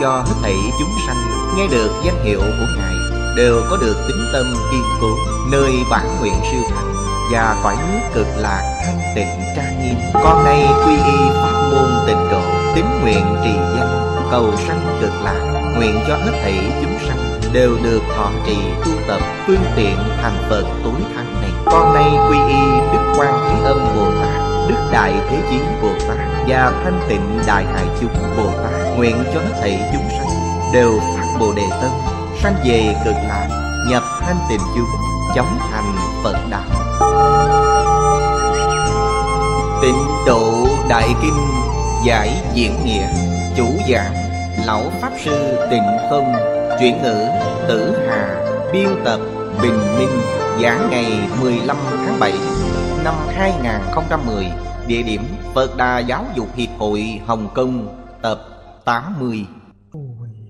cho hết thảy chúng sanh nghe được danh hiệu của ngài đều có được tính tâm kiên cố nơi bản nguyện siêu thành và cõi nước cực lạc thanh tịnh trang nghiêm con nay quy y pháp môn tịnh độ tín nguyện trì danh cầu sanh cực lạc nguyện cho hết thảy chúng sanh đều được thọ trì tu tập phương tiện thành phật tối thắng này con nay quy y đức quan thế âm bồ tát đức đại thế chí bồ tát và thanh tịnh đại hải chúng bồ tát nguyện cho hết thảy chúng sanh đều phát bồ đề tâm sanh về cực lạc nhập thanh tịnh chung chóng thành phật đạo tịnh độ đại kinh giải diễn nghĩa chủ giảng lão pháp sư tịnh không chuyển ngữ tử hà biên tập bình minh giảng ngày 15 tháng 7 năm 2010 địa điểm Phật Đà Giáo dục Hiệp hội Hồng Kông 80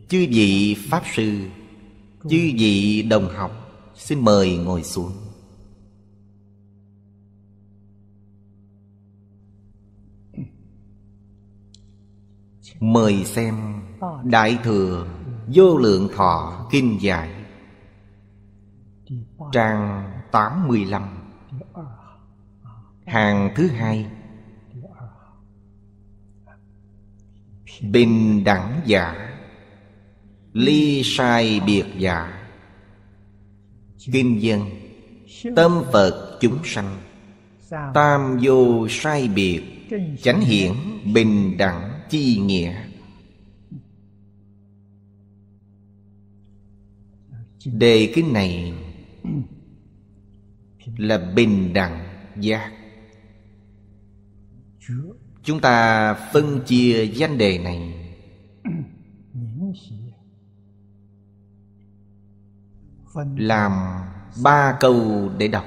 Chư vị Pháp Sư Chư vị đồng học Xin mời ngồi xuống Mời xem Đại Thừa Vô Lượng Thọ Kinh Giải Trang 85 Hàng thứ hai bình đẳng giả ly sai biệt giả kim dân tâm phật chúng sanh tam vô sai biệt chánh hiển bình đẳng chi nghĩa đề cái này là bình đẳng giác chúng ta phân chia danh đề này làm ba câu để đọc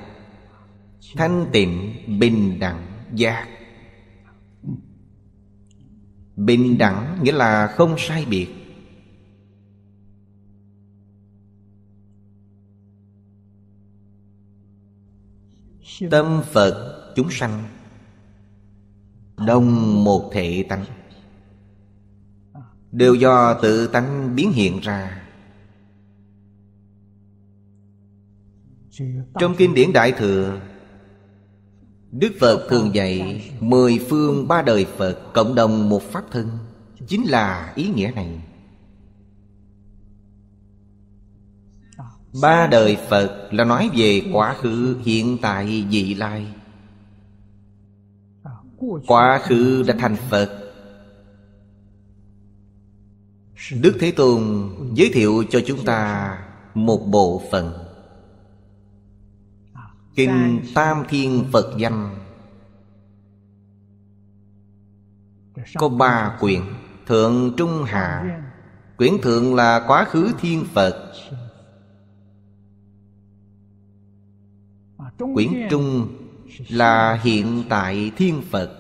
thanh tịnh bình đẳng giác bình đẳng nghĩa là không sai biệt tâm phật chúng sanh Đồng một thể tánh Đều do tự tánh biến hiện ra Trong kinh điển Đại Thừa Đức Phật thường dạy Mười phương ba đời Phật Cộng đồng một pháp thân Chính là ý nghĩa này Ba đời Phật là nói về quá khứ, hiện tại, vị lai quá khứ đã thành phật đức thế tôn giới thiệu cho chúng ta một bộ phận kinh tam thiên phật danh có ba quyển thượng trung hạ quyển thượng là quá khứ thiên phật quyển trung là hiện tại thiên phật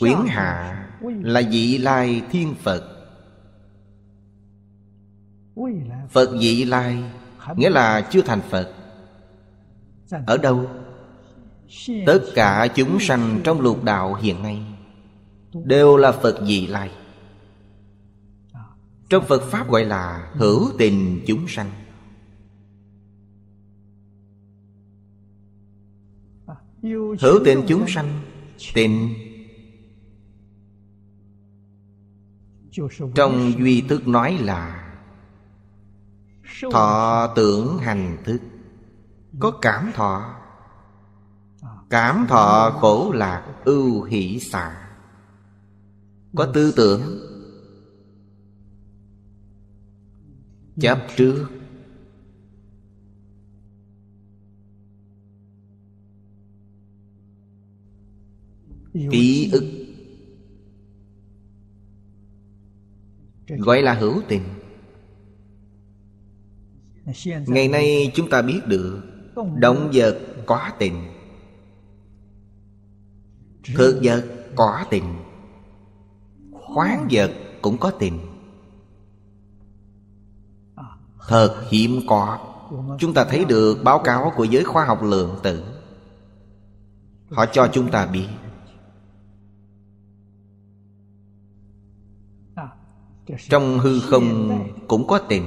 quyến hạ là vị lai thiên phật phật vị lai nghĩa là chưa thành phật ở đâu tất cả chúng sanh trong lục đạo hiện nay đều là phật vị lai trong phật pháp gọi là hữu tình chúng sanh Hữu tình chúng sanh tình Trong duy thức nói là Thọ tưởng hành thức Có cảm thọ Cảm thọ khổ lạc ưu hỷ xả Có tư tưởng Chấp trước ký ức gọi là hữu tình ngày nay chúng ta biết được động vật có tình thực vật có tình khoáng vật cũng có tình thật à. hiếm có chúng ta thấy được báo cáo của giới khoa học lượng tử họ cho chúng ta biết trong hư không cũng có tình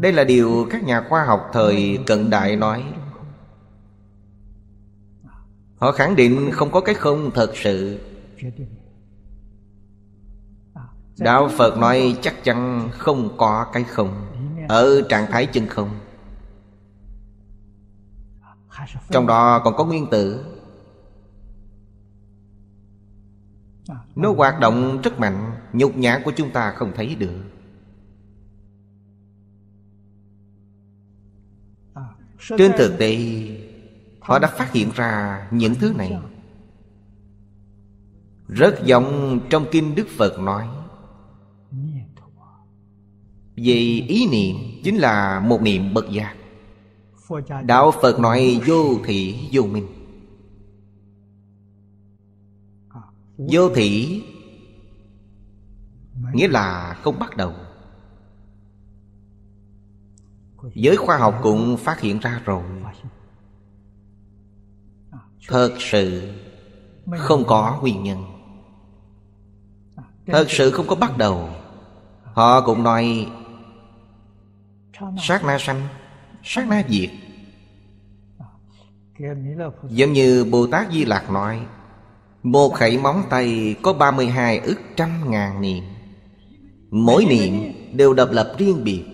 đây là điều các nhà khoa học thời cận đại nói họ khẳng định không có cái không thật sự à, đạo phật nói chắc chắn không có cái không ở trạng thái chân không trong đó còn có nguyên tử Nó hoạt động rất mạnh Nhục nhã của chúng ta không thấy được Trên thực tế Họ đã phát hiện ra những thứ này Rất giọng trong kinh Đức Phật nói Vì ý niệm chính là một niệm bất giác Đạo Phật nói vô thị vô minh Vô thị Nghĩa là không bắt đầu Giới khoa học cũng phát hiện ra rồi Thật sự không có nguyên nhân Thật sự không có bắt đầu Họ cũng nói Sát na sanh Sát na diệt Giống như Bồ Tát Di Lạc nói một khẩy móng tay có 32 ức trăm ngàn niệm Mỗi niệm đều độc lập riêng biệt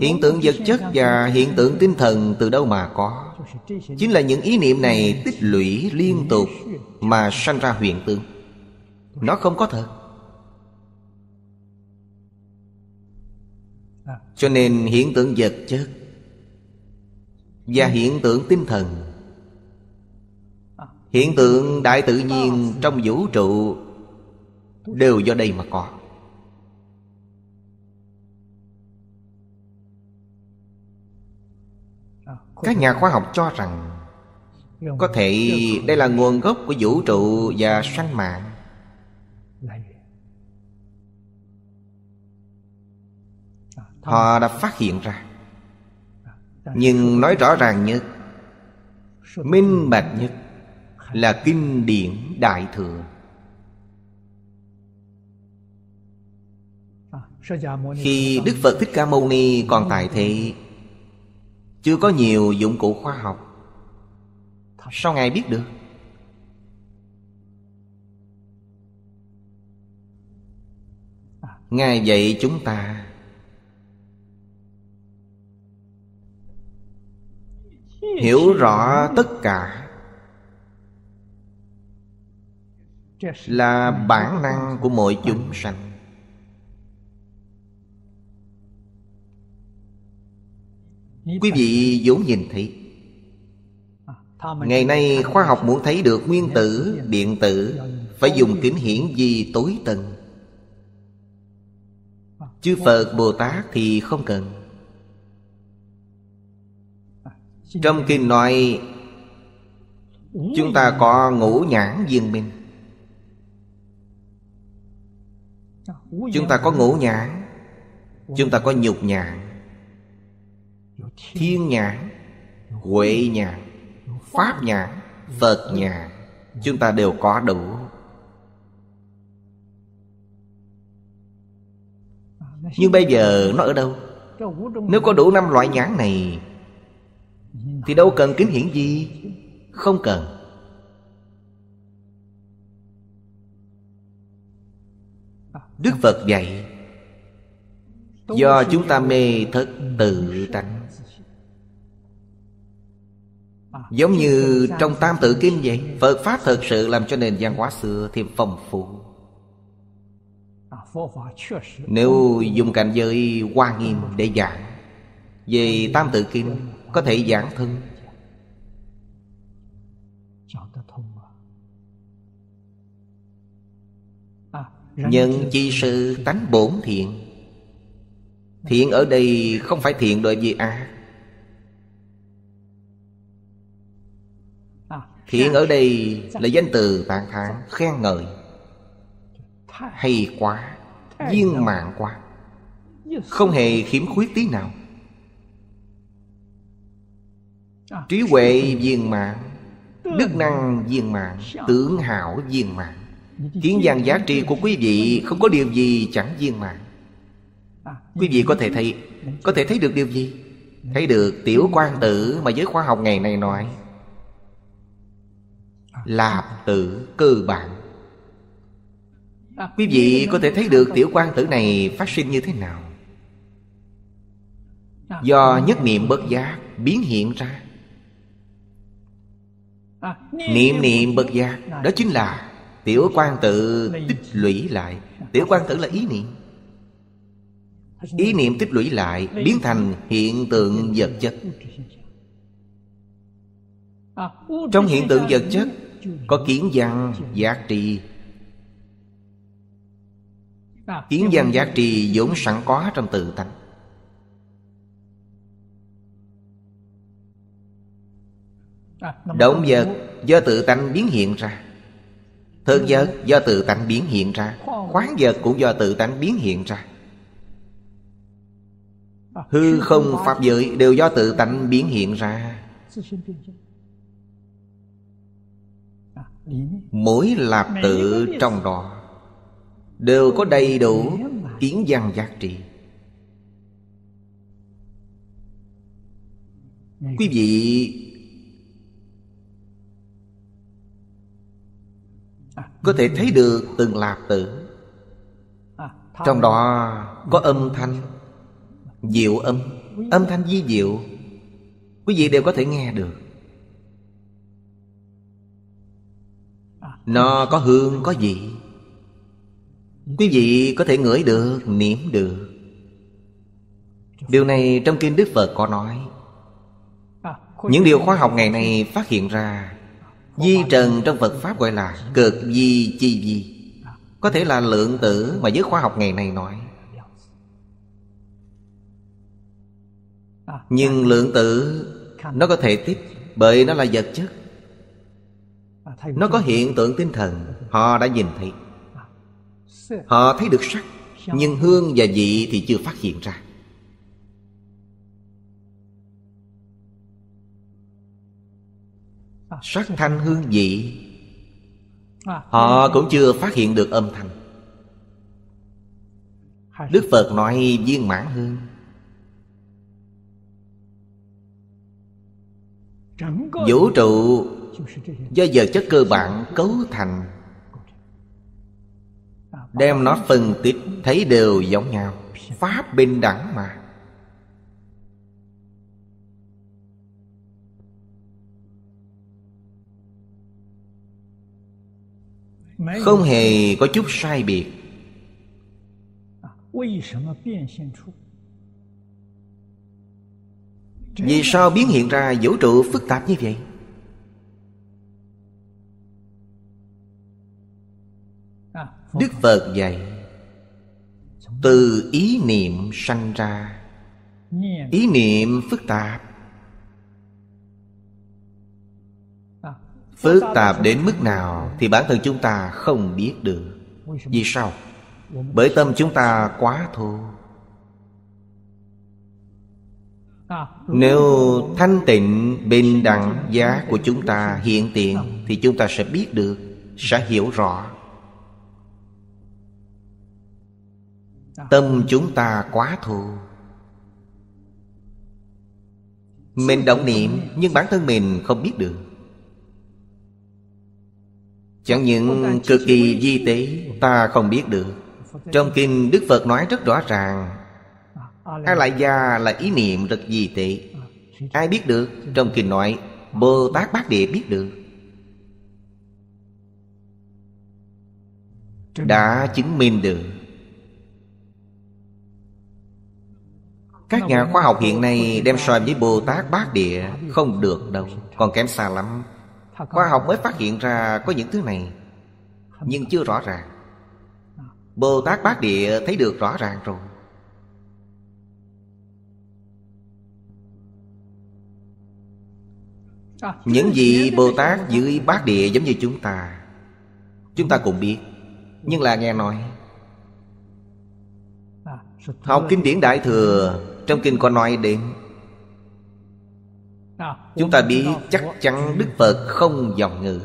Hiện tượng vật chất và hiện tượng tinh thần từ đâu mà có Chính là những ý niệm này tích lũy liên tục Mà sanh ra hiện tượng Nó không có thật Cho nên hiện tượng vật chất và ừ. hiện tượng tinh thần à. hiện tượng đại tự nhiên ờ. trong vũ trụ đều do đây mà có à, các nhà khoa học cho rằng có thể đây là nguồn gốc của vũ trụ và sanh mạng họ đã phát hiện ra nhưng nói rõ ràng nhất minh bạch nhất là kinh điển đại thừa khi đức phật thích ca mâu ni còn tại thì chưa có nhiều dụng cụ khoa học sao ngài biết được ngài dạy chúng ta hiểu rõ tất cả là bản năng của mỗi chúng sanh quý vị vốn nhìn thấy ngày nay khoa học muốn thấy được nguyên tử điện tử phải dùng kính hiển vi tối tần, chư phật bồ tát thì không cần Trong kinh nói Chúng ta có ngũ nhãn viên minh Chúng ta có ngũ nhãn Chúng ta có nhục nhãn Thiên nhãn Huệ nhãn Pháp nhãn Phật nhãn Chúng ta đều có đủ Nhưng bây giờ nó ở đâu Nếu có đủ năm loại nhãn này thì đâu cần kính hiển gì Không cần Đức Phật dạy Do chúng ta mê thất tự tánh Giống như trong tam tự kinh vậy Phật Pháp thật sự làm cho nền văn hóa xưa thêm phong phú Nếu dùng cảnh giới hoa nghiêm để giảng Về tam tự kinh có thể giảng thân nhân chi sư tánh bổn thiện thiện ở đây không phải thiện đợi vì ác thiện ở đây là danh từ tàn thán khen ngợi hay quá viên mạng quá không hề khiếm khuyết tí nào trí huệ viên mạng đức năng viên mạng tưởng hảo viên mạng kiến văn giá trị của quý vị không có điều gì chẳng viên mạng quý vị có thể thấy có thể thấy được điều gì thấy được tiểu quan tử mà giới khoa học ngày nay nói lạp tử cơ bản quý vị có thể thấy được tiểu quan tử này phát sinh như thế nào do nhất niệm bất giác biến hiện ra À, niệm niệm bật giác Đó chính là tiểu quan tự tích lũy lại Tiểu quan tự là ý niệm Ý niệm tích lũy lại Biến thành hiện tượng vật chất à, Trong hiện tượng vật chất Có kiến văn, giác trì à, Kiến văn giác trì vốn sẵn có trong tự tánh À, Động vật do tự tánh biến hiện ra Thực ừ. vật do tự tánh biến hiện ra Khoáng vật cũng do tự tánh biến hiện ra à, Hư không pháp giới đều do tự tánh biến hiện ra à, Mỗi lạp tự trong đó Đều có đầy đủ kiến văn giá trị Quý vị có thể thấy được từng lạp tử à, trong đó có âm thanh diệu âm âm thanh di diệu quý vị đều có thể nghe được à. nó có hương có vị quý vị có thể ngửi được niệm được điều này trong kinh đức phật có nói à, những điều khoa học ngày nay phát hiện ra Di trần trong Phật Pháp gọi là cực di chi di Có thể là lượng tử mà giới khoa học ngày nay nói Nhưng lượng tử nó có thể tiếp Bởi nó là vật chất Nó có hiện tượng tinh thần Họ đã nhìn thấy Họ thấy được sắc Nhưng hương và vị thì chưa phát hiện ra sắc thanh hương vị à, họ cũng chưa phát hiện được âm thanh đức phật nói viên mãn hương vũ trụ do giờ chất cơ bản cấu thành à, đem nó phân tích thấy đều giống nhau pháp bình đẳng mà không hề có chút sai biệt vì sao biến hiện ra vũ trụ phức tạp như vậy đức phật dạy từ ý niệm sanh ra ý niệm phức tạp Phức tạp đến mức nào Thì bản thân chúng ta không biết được Vì sao? Bởi tâm chúng ta quá thô Nếu thanh tịnh bình đẳng giá của chúng ta hiện tiền Thì chúng ta sẽ biết được Sẽ hiểu rõ Tâm chúng ta quá thù Mình động niệm Nhưng bản thân mình không biết được Chẳng những cực kỳ di tế Ta không biết được Trong kinh Đức Phật nói rất rõ ràng A lại gia là ý niệm rất di tế Ai biết được Trong kinh nói Bồ Tát Bát Địa biết được Đã chứng minh được Các nhà khoa học hiện nay đem so với Bồ Tát Bát Địa Không được đâu Còn kém xa lắm Khoa học mới phát hiện ra có những thứ này Nhưng chưa rõ ràng Bồ Tát Bát Địa thấy được rõ ràng rồi à, Những gì Bồ Tát dưới Bát Địa giống như chúng ta Chúng ta cũng biết Nhưng là nghe nói à, Học kinh điển Đại Thừa Trong kinh có nói đến chúng ta biết chắc chắn đức phật không dòng ngữ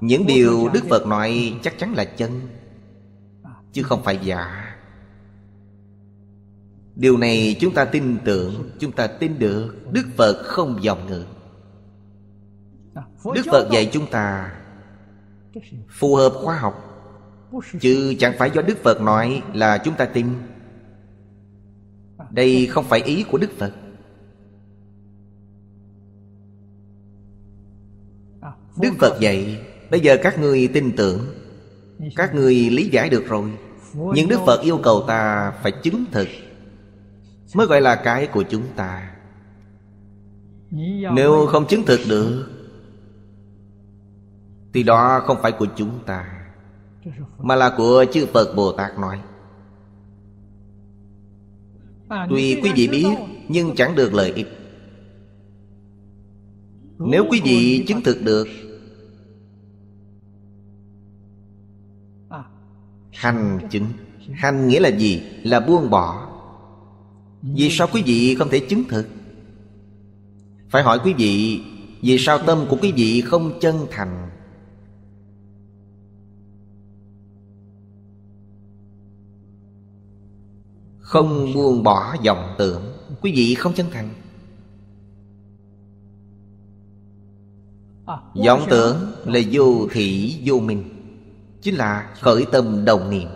những điều đức phật nói chắc chắn là chân chứ không phải giả điều này chúng ta tin tưởng chúng ta tin được đức phật không dòng ngữ đức phật dạy chúng ta phù hợp khoa học chứ chẳng phải do đức phật nói là chúng ta tin đây không phải ý của đức phật đức phật dạy bây giờ các ngươi tin tưởng các ngươi lý giải được rồi nhưng đức phật yêu cầu ta phải chứng thực mới gọi là cái của chúng ta nếu không chứng thực được thì đó không phải của chúng ta mà là của chư phật bồ tát nói Tuy quý vị biết Nhưng chẳng được lợi ích Nếu quý vị chứng thực được à. Hành chứng Hành nghĩa là gì? Là buông bỏ Vì sao quý vị không thể chứng thực? Phải hỏi quý vị Vì sao tâm của quý vị không chân thành Không buông bỏ vọng tưởng Quý vị không chân thành vọng tưởng là vô thị vô minh Chính là khởi tâm đồng niệm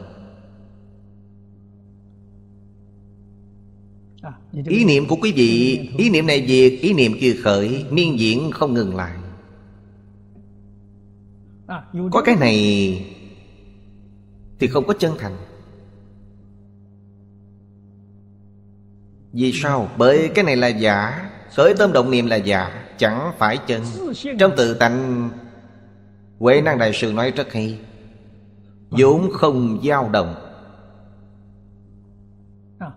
Ý niệm của quý vị Ý niệm này diệt Ý niệm kia khởi Miên diễn không ngừng lại Có cái này Thì không có chân thành Vì sao? Bởi cái này là giả Khởi tâm động niệm là giả Chẳng phải chân Trong tự tánh Huệ năng đại sư nói rất hay vốn không dao động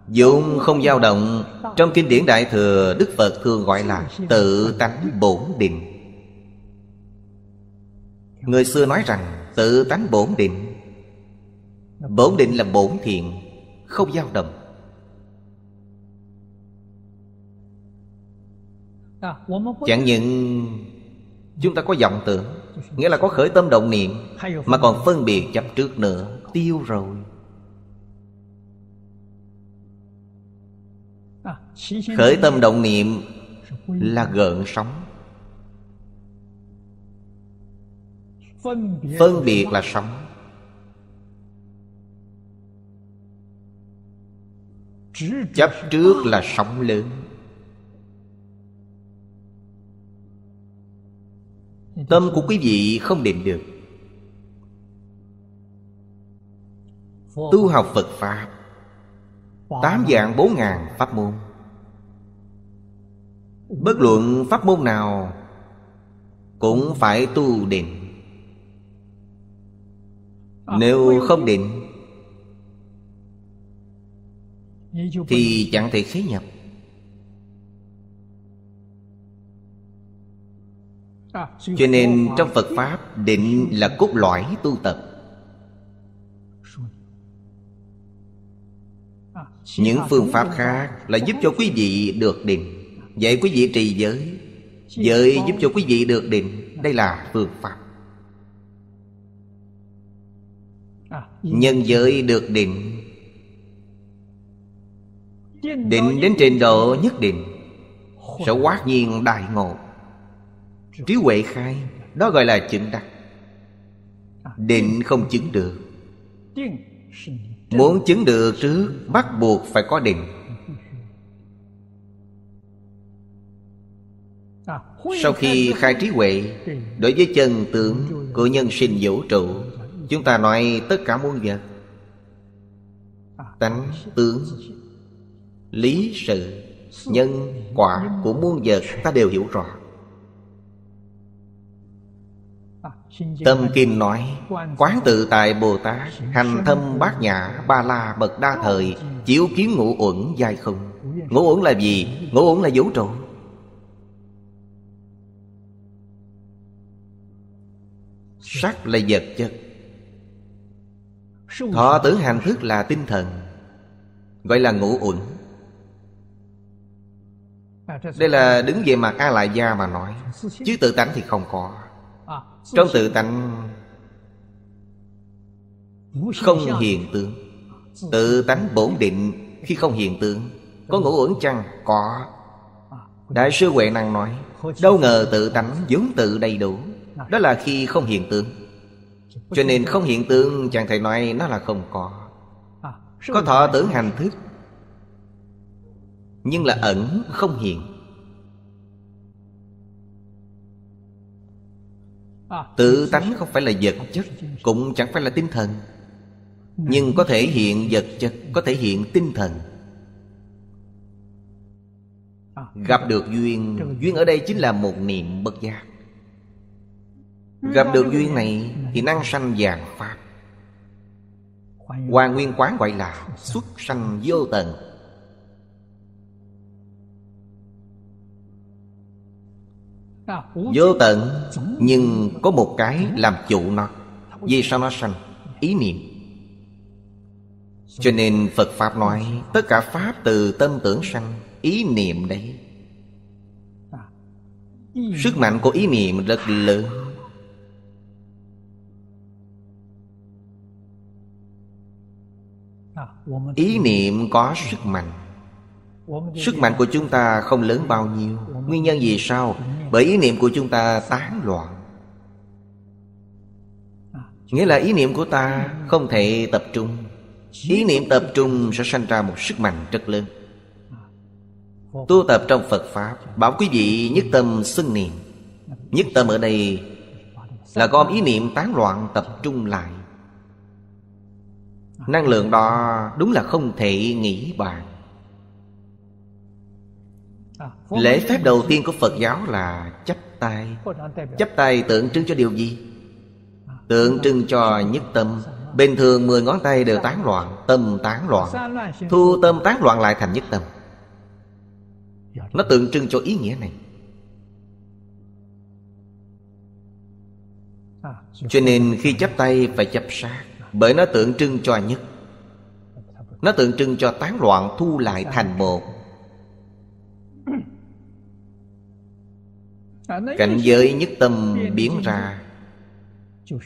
vốn không dao động Trong kinh điển Đại Thừa Đức Phật thường gọi là Tự tánh bổn định Người xưa nói rằng Tự tánh bổn định Bổn định là bổn thiện Không dao động Dạ, chẳng những chúng ta có vọng tưởng nghĩa là có khởi tâm động niệm mà còn phân biệt chấp trước nữa tiêu rồi dạ, khởi tâm động niệm là gợn sóng phân biệt là sóng chấp trước là sóng lớn Tâm của quý vị không định được Tu học Phật Pháp Tám dạng bốn ngàn pháp môn Bất luận pháp môn nào Cũng phải tu định Nếu không định Thì chẳng thể khế nhập cho nên trong phật pháp định là cốt lõi tu tập những phương pháp khác là giúp cho quý vị được định vậy quý vị trì giới giới giúp cho quý vị được định đây là phương pháp nhân giới được định định đến trình độ nhất định sẽ quát nhiên đại ngộ trí huệ khai đó gọi là chứng đắc định không chứng được muốn chứng được trước bắt buộc phải có định sau khi khai trí huệ đối với chân tướng của nhân sinh vũ trụ chúng ta nói tất cả muôn vật tánh tướng lý sự nhân quả của muôn vật ta đều hiểu rõ Tâm Kim nói Quán tự tại Bồ Tát Hành thâm bát nhã Ba la bậc đa thời Chiếu kiến ngũ uẩn dài không Ngũ uẩn là gì? Ngũ uẩn là vũ trụ Sắc là vật chất Thọ tử hành thức là tinh thần Gọi là ngũ uẩn Đây là đứng về mặt A-lại-gia mà nói Chứ tự tánh thì không có trong tự tánh không hiện tượng tự tánh bổn định khi không hiện tượng có ngủ uẩn chăng có đại sư huệ năng nói đâu ngờ tự tánh vốn tự đầy đủ đó là khi không hiện tượng cho nên không hiện tượng chàng thầy nói nó là không có có thọ tưởng hành thức nhưng là ẩn không hiện Tự tánh không phải là vật chất Cũng chẳng phải là tinh thần Nhưng có thể hiện vật chất Có thể hiện tinh thần Gặp được duyên Duyên ở đây chính là một niệm bất giác Gặp được duyên này Thì năng sanh vàng pháp Hoa nguyên quán gọi là Xuất sanh vô tận Vô tận Nhưng có một cái làm chủ nó Vì sao nó sanh? Ý niệm Cho nên Phật Pháp nói Tất cả Pháp từ tâm tưởng sanh Ý niệm đấy Sức mạnh của ý niệm rất lớn Ý niệm có sức mạnh Sức mạnh của chúng ta không lớn bao nhiêu Nguyên nhân vì sao? Bởi ý niệm của chúng ta tán loạn Nghĩa là ý niệm của ta không thể tập trung Ý niệm tập trung sẽ sanh ra một sức mạnh rất lớn Tu tập trong Phật Pháp Bảo quý vị nhất tâm xưng niệm Nhất tâm ở đây Là gom ý niệm tán loạn tập trung lại Năng lượng đó đúng là không thể nghĩ bàn lễ phép đầu tiên của phật giáo là chấp tay chấp tay tượng trưng cho điều gì tượng trưng cho nhất tâm bình thường mười ngón tay đều tán loạn tâm tán loạn thu tâm tán loạn lại thành nhất tâm nó tượng trưng cho ý nghĩa này cho nên khi chấp tay phải chấp sát bởi nó tượng trưng cho nhất nó tượng trưng cho tán loạn thu lại thành một cảnh giới nhất tâm biến ra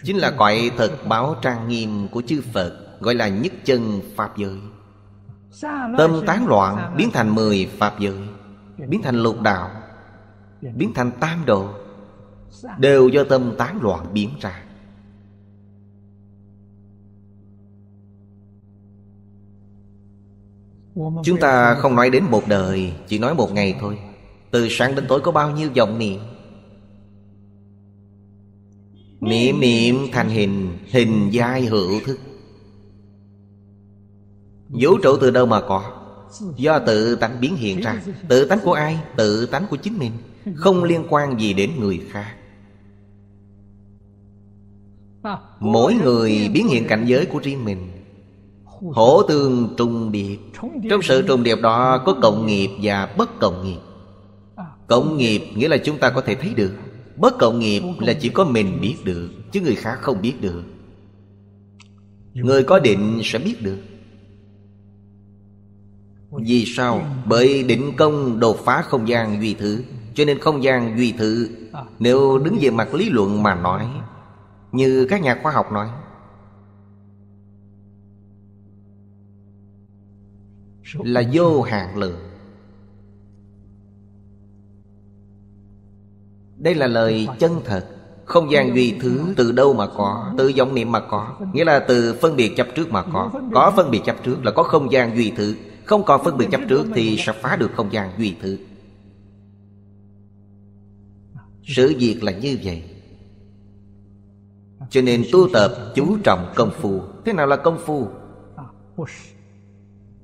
chính là cõi thật báo trang nghiêm của chư phật gọi là nhất chân pháp giới tâm tán loạn biến thành mười pháp giới biến thành lục đạo biến thành tam độ đều do tâm tán loạn biến ra chúng ta không nói đến một đời chỉ nói một ngày thôi từ sáng đến tối có bao nhiêu vọng niệm niệm niệm thành hình hình giai hữu thức vũ trụ từ đâu mà có do tự tánh biến hiện ra tự tánh của ai tự tánh của chính mình không liên quan gì đến người khác mỗi người biến hiện cảnh giới của riêng mình hổ tương trùng điệp trong sự trùng điệp đó có cộng nghiệp và bất cộng nghiệp Cộng nghiệp nghĩa là chúng ta có thể thấy được Bất cộng nghiệp là chỉ có mình biết được Chứ người khác không biết được Người có định sẽ biết được Vì sao? Bởi định công đột phá không gian duy thứ Cho nên không gian duy thứ à. Nếu đứng về mặt lý luận mà nói Như các nhà khoa học nói Là vô hạn lượng Đây là lời chân thật Không gian duy thứ từ đâu mà có Từ vọng niệm mà có Nghĩa là từ phân biệt chấp trước mà có Có phân biệt chấp trước là có không gian duy thứ Không còn phân biệt chấp trước thì sẽ phá được không gian duy thứ Sự việc là như vậy Cho nên tu tập chú trọng công phu Thế nào là công phu?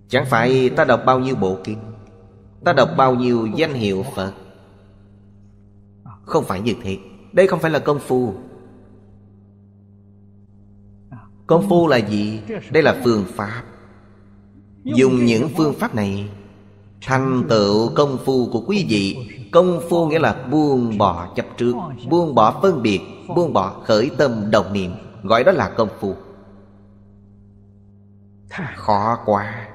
Chẳng phải ta đọc bao nhiêu bộ kinh Ta đọc bao nhiêu danh hiệu Phật không phải như thế Đây không phải là công phu Công phu là gì? Đây là phương pháp Dùng những phương pháp này Thành tựu công phu của quý vị Công phu nghĩa là buông bỏ chấp trước Buông bỏ phân biệt Buông bỏ khởi tâm đồng niệm Gọi đó là công phu Khó quá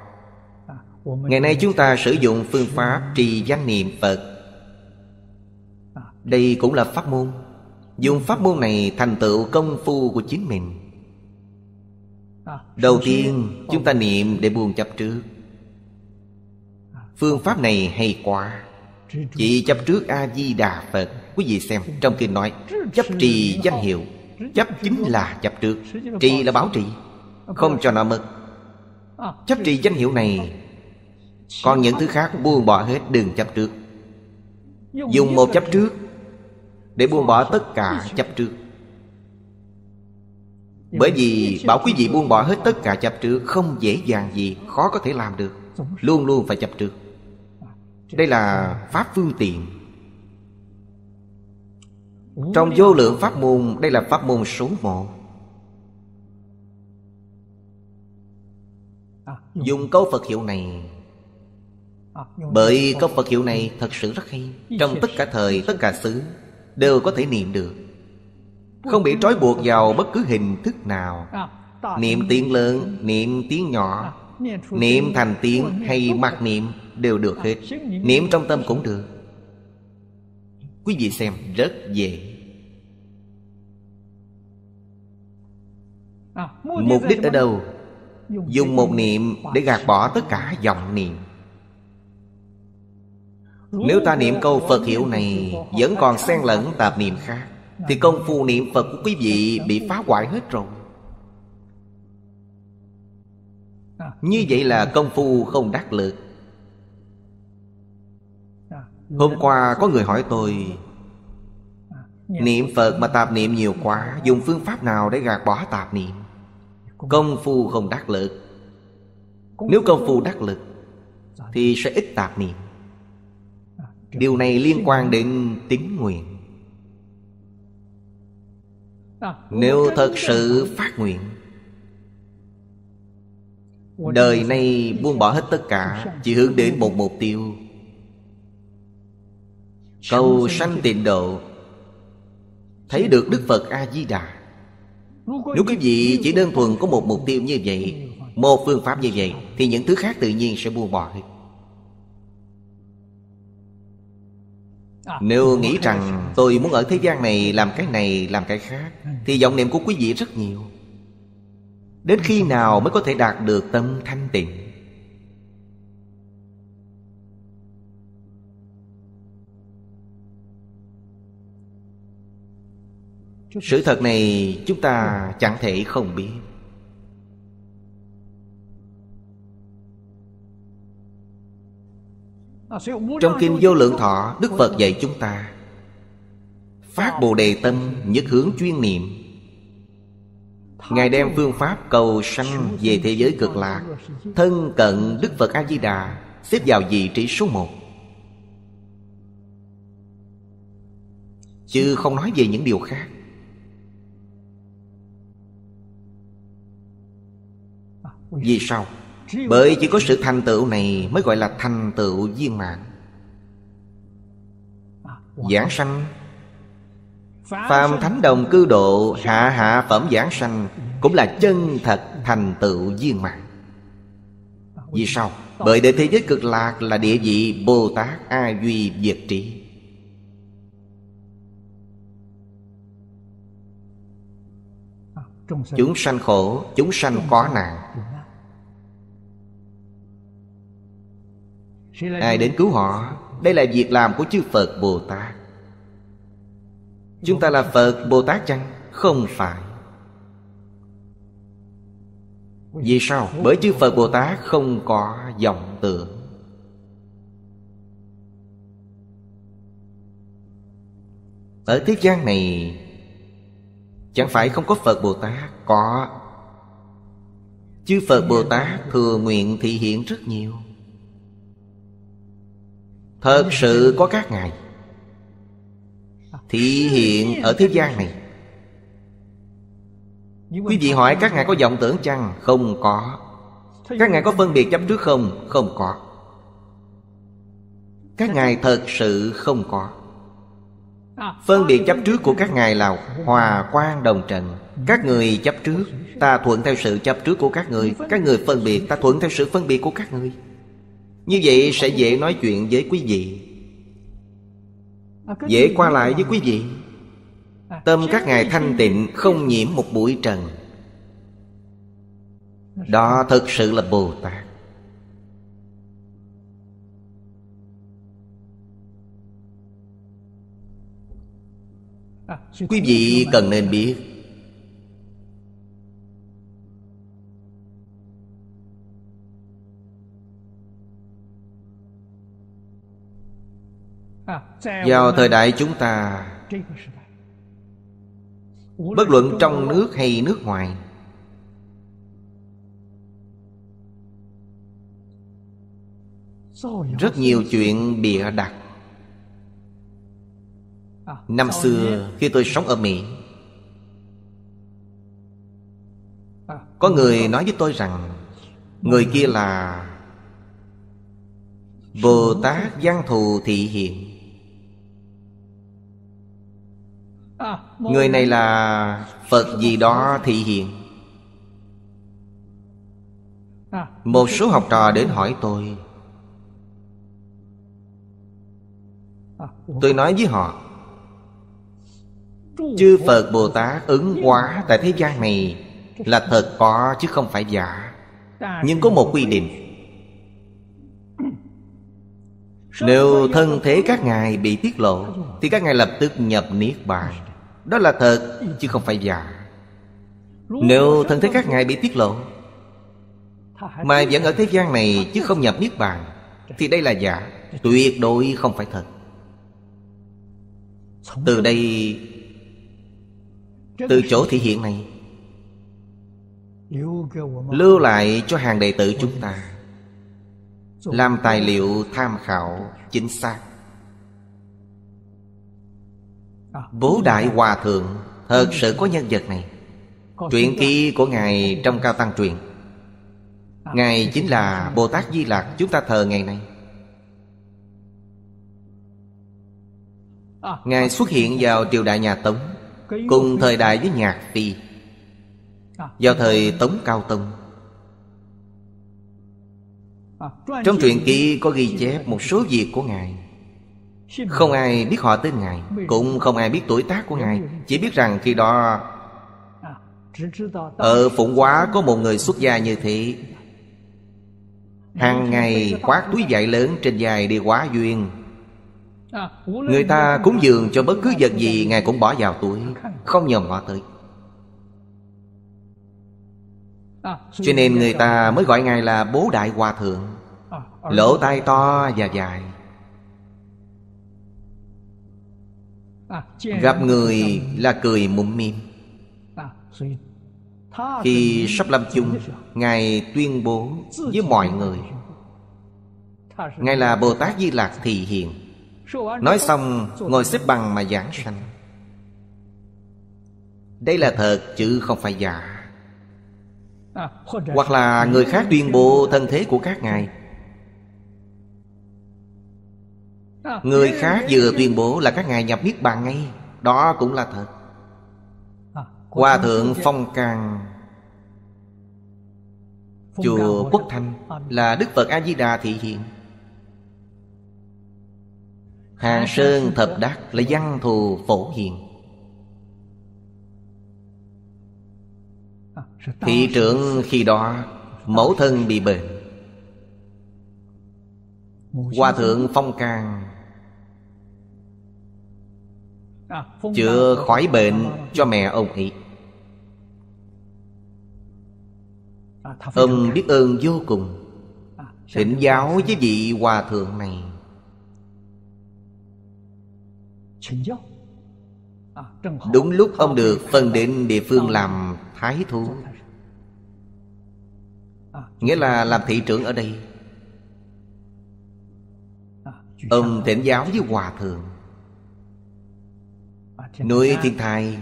Ngày nay chúng ta sử dụng phương pháp trì danh niệm Phật đây cũng là pháp môn Dùng pháp môn này thành tựu công phu của chính mình Đầu tiên chúng ta niệm để buông chấp trước Phương pháp này hay quá Chỉ chấp trước A-di-đà Phật Quý vị xem trong kinh nói Chấp trì danh hiệu Chấp chính là chấp trước Trì là báo trì Không cho nó mất Chấp trì danh hiệu này Còn những thứ khác buông bỏ hết đừng chấp trước Dùng một chấp trước để buông bỏ tất cả chấp trước bởi vì bảo quý vị buông bỏ hết tất cả chấp trước không dễ dàng gì khó có thể làm được luôn luôn phải chấp trước đây là pháp phương tiện trong vô lượng pháp môn đây là pháp môn số một dùng câu phật hiệu này bởi câu phật hiệu này thật sự rất hay trong tất cả thời tất cả xứ đều có thể niệm được Không bị trói buộc vào bất cứ hình thức nào Niệm tiếng lớn, niệm tiếng nhỏ Niệm thành tiếng hay mặc niệm đều được hết Niệm trong tâm cũng được Quý vị xem rất dễ Mục đích ở đâu Dùng một niệm để gạt bỏ tất cả dòng niệm nếu ta niệm câu Phật hiệu này Vẫn còn xen lẫn tạp niệm khác Thì công phu niệm Phật của quý vị Bị phá hoại hết rồi Như vậy là công phu không đắc lực Hôm qua có người hỏi tôi Niệm Phật mà tạp niệm nhiều quá Dùng phương pháp nào để gạt bỏ tạp niệm Công phu không đắc lực Nếu công phu đắc lực Thì sẽ ít tạp niệm điều này liên quan đến tín nguyện à, nếu thật sự phát nguyện Đời nay buông bỏ hết tất cả Chỉ hướng đến một mục tiêu Cầu sanh tịnh độ Thấy được Đức Phật A-di-đà Nếu quý vị chỉ đơn thuần có một mục tiêu như vậy Một phương pháp như vậy Thì những thứ khác tự nhiên sẽ buông bỏ hết Nếu nghĩ rằng tôi muốn ở thế gian này làm cái này làm cái khác Thì vọng niệm của quý vị rất nhiều Đến khi nào mới có thể đạt được tâm thanh tịnh Sự thật này chúng ta chẳng thể không biết À, Trong Kinh Vô Lượng Thọ Đức Phật dạy chúng ta Phát Bồ Đề Tâm nhất hướng chuyên niệm Ngài đem phương pháp cầu sanh về thế giới cực lạc Thân cận Đức Phật A-di-đà Xếp vào vị trí số 1 Chứ không nói về những điều khác à, Vì sao? Bởi chỉ có sự thành tựu này mới gọi là thành tựu viên mạng, Giảng sanh Phàm thánh đồng cư độ hạ hạ phẩm giảng sanh Cũng là chân thật thành tựu viên mạng. Vì sao? Bởi đệ thế giới cực lạc là địa vị Bồ Tát A Duy Việt Trí Chúng sanh khổ, chúng sanh có nạn ai đến cứu họ đây là việc làm của chư phật bồ tát chúng ta là phật bồ tát chăng không phải vì sao bởi chư phật bồ tát không có vọng tưởng ở thế gian này chẳng phải không có phật bồ tát có chư phật bồ tát thừa nguyện thị hiện rất nhiều Thật sự có các ngài Thị hiện ở thế gian này Quý vị hỏi các ngài có vọng tưởng chăng? Không có Các ngài có phân biệt chấp trước không? Không có Các ngài thật sự không có Phân biệt chấp trước của các ngài là Hòa quan đồng trần Các người chấp trước Ta thuận theo sự chấp trước của các người Các người phân biệt Ta thuận theo sự phân biệt của các người như vậy sẽ dễ nói chuyện với quý vị Dễ qua lại với quý vị Tâm các ngài thanh tịnh Không nhiễm một bụi trần Đó thực sự là Bồ Tát Quý vị cần nên biết vào thời đại chúng ta bất luận trong nước hay nước ngoài rất nhiều chuyện bịa đặt năm xưa khi tôi sống ở mỹ có người nói với tôi rằng người kia là bồ tát giang thù thị hiện À, Người này là Phật gì đó thị hiện à, Một số học trò đến hỏi tôi à, Tôi nói với họ Chư Phật Bồ Tát ứng hóa tại thế gian này Là thật có chứ không phải giả Nhưng có một quy định Nếu thân thể các ngài bị tiết lộ Thì các ngài lập tức nhập niết bàn Đó là thật chứ không phải giả Nếu thân thể các ngài bị tiết lộ Mà vẫn ở thế gian này chứ không nhập niết bàn Thì đây là giả Tuyệt đối không phải thật Từ đây Từ chỗ thể hiện này Lưu lại cho hàng đệ tử chúng ta làm tài liệu tham khảo chính xác à, bố đại hòa thượng thật ừ. sự có nhân vật này truyện ký của ngài trong cao tăng truyền à, ngài chính là bồ tát di lạc chúng ta thờ ngày nay à, ngài xuất hiện vào triều đại nhà tống cùng thời đại với nhạc phi vào thời tống cao tông trong truyện ký có ghi chép một số việc của Ngài Không ai biết họ tên Ngài Cũng không ai biết tuổi tác của Ngài Chỉ biết rằng khi đó Ở Phụng Hóa có một người xuất gia như thế Hàng ngày khoác túi dạy lớn trên dài đi quá duyên Người ta cúng dường cho bất cứ vật gì Ngài cũng bỏ vào túi Không nhờ họ tới À, Cho nên người ta mới gọi Ngài là Bố Đại Hòa Thượng à, à, Lỗ tai to và dài Gặp người là cười mụm mỉm Khi sắp lâm chung Ngài tuyên bố với mọi người Ngài là Bồ Tát Di Lạc Thị Hiền Nói xong ngồi xếp bằng mà giảng sanh Đây là thật chứ không phải giả hoặc là người khác tuyên bố thân thế của các ngài người khác vừa tuyên bố là các ngài nhập niết bàn ngay đó cũng là thật hòa thượng phong càng chùa quốc thanh là đức phật a di đà thị hiện hàng sơn thập đắc là văn thù phổ hiện thị trưởng khi đó mẫu thân bị bệnh hòa thượng phong càng à, chữa khỏi bệnh cho mẹ ông ấy à, ông biết ơn vô cùng à, thỉnh giáo với vị hòa thượng này đúng lúc ông được phân đến địa phương làm thái thú Nghĩa là làm thị trưởng ở đây Ông thỉnh giáo với hòa thượng Núi Thiên Thai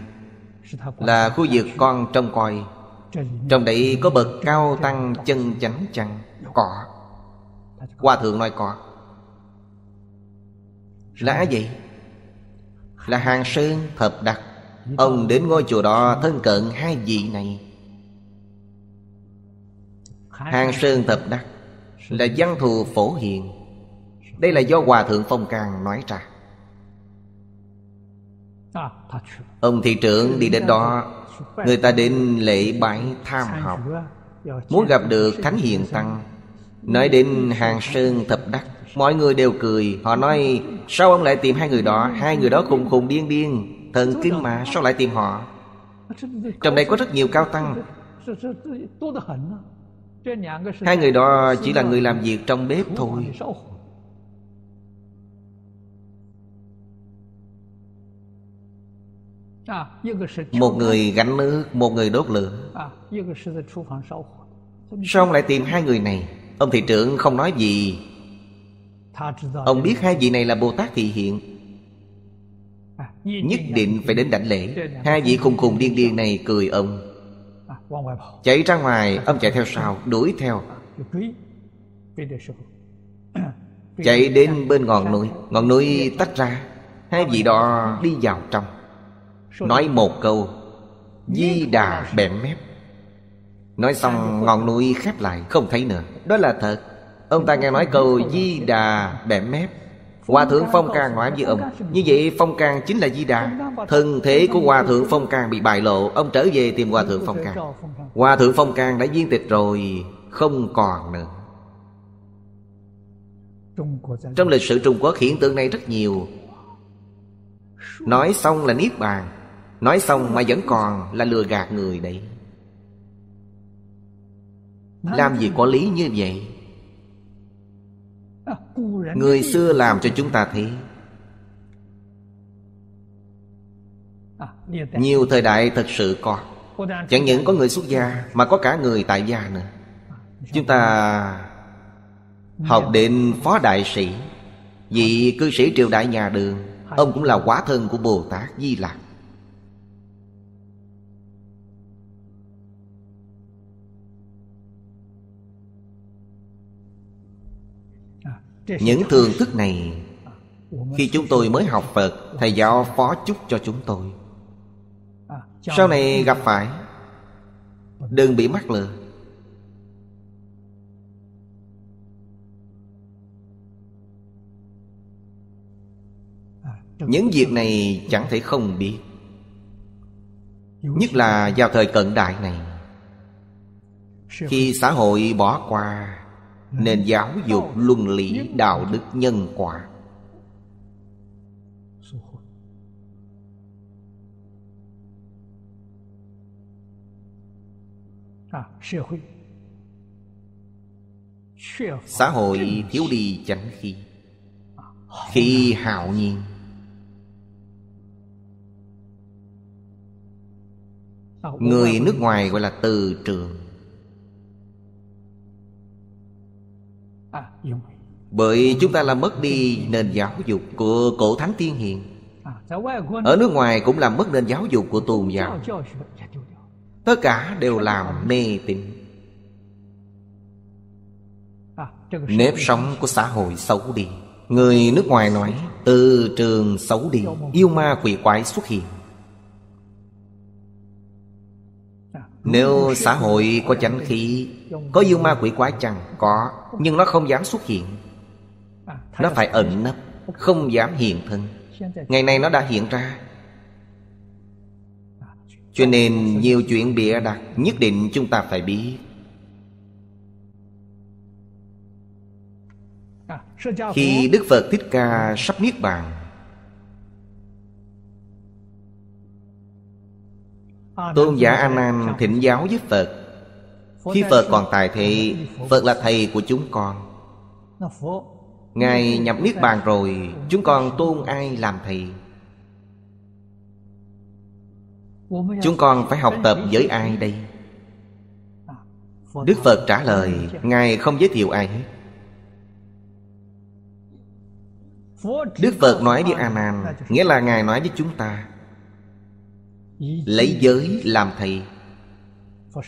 Là khu vực con trông coi Trong đấy có bậc cao tăng chân chánh chăng Có Hòa thượng nói có Là gì? Là hàng sơn thập đặc Ông đến ngôi chùa đó thân cận hai vị này Hàng Sơn Thập Đắc Là văn thù phổ hiện Đây là do Hòa Thượng Phong Càng nói ra Ông thị trưởng đi đến đó Người ta đến lễ bái tham học Muốn gặp được Thánh Hiền Tăng Nói đến Hàng Sơn Thập Đắc Mọi người đều cười Họ nói sao ông lại tìm hai người đó Hai người đó khùng khùng điên điên Thần kinh mà sao lại tìm họ Trong đây có rất nhiều cao tăng hai người đó chỉ là người làm việc trong bếp thôi một người gánh nước một người đốt lửa sao ông lại tìm hai người này ông thị trưởng không nói gì ông biết hai vị này là bồ tát thị hiện nhất định phải đến đảnh lễ hai vị khùng khùng điên điên này cười ông chạy ra ngoài ông chạy theo sau đuổi theo chạy đến bên ngọn núi ngọn núi tách ra hai vị đó đi vào trong nói một câu di đà bẹn mép nói xong ngọn núi khép lại không thấy nữa đó là thật ông ta nghe nói câu di đà bẹn mép Hòa thượng Phong Càng nói với ông Như vậy Phong Càng chính là Di Đà Thân thể của Hòa thượng Phong Càng bị bại lộ Ông trở về tìm Hòa thượng Phong Càng Hòa thượng Phong Càng đã viên tịch rồi Không còn nữa Trong lịch sử Trung Quốc hiện tượng này rất nhiều Nói xong là Niết Bàn Nói xong mà vẫn còn là lừa gạt người đấy Làm gì có lý như vậy người xưa làm cho chúng ta thấy à, nhiều thời đại thật sự có chẳng những có người xuất gia à, mà có cả người tại gia nữa à, chúng ta học dạ. đến phó đại sĩ vị cư sĩ triều đại nhà đường ông cũng là quá thân của bồ tát di Lặc những thường thức này khi chúng tôi mới học phật thầy giáo phó chúc cho chúng tôi sau này gặp phải đừng bị mắc lừa những việc này chẳng thể không biết nhất là vào thời cận đại này khi xã hội bỏ qua nên giáo dục luân lý đạo đức nhân quả xã hội thiếu đi chánh khi khi hạo nhiên người nước ngoài gọi là từ trường bởi chúng ta làm mất đi nền giáo dục của cổ thánh tiên hiền Ở nước ngoài cũng làm mất nền giáo dục của tôn giáo Tất cả đều làm mê tín Nếp sống của xã hội xấu đi Người nước ngoài nói Từ trường xấu đi Yêu ma quỷ quái xuất hiện Nếu xã hội có chánh khí Có dương ma quỷ quái chăng? Có Nhưng nó không dám xuất hiện Nó phải ẩn nấp Không dám hiện thân Ngày nay nó đã hiện ra Cho nên nhiều chuyện bịa đặt Nhất định chúng ta phải biết Khi Đức Phật Thích Ca sắp Niết Bàn Tôn giả A Nan thỉnh giáo với Phật Khi Phật còn tài thì Phật là thầy của chúng con Ngài nhập Niết Bàn rồi Chúng con tôn ai làm thầy Chúng con phải học tập với ai đây à, Đức Phật trả lời Ngài không giới thiệu ai hết Đức Phật nói với A Nan Nghĩa là Ngài nói với chúng ta lấy giới làm thầy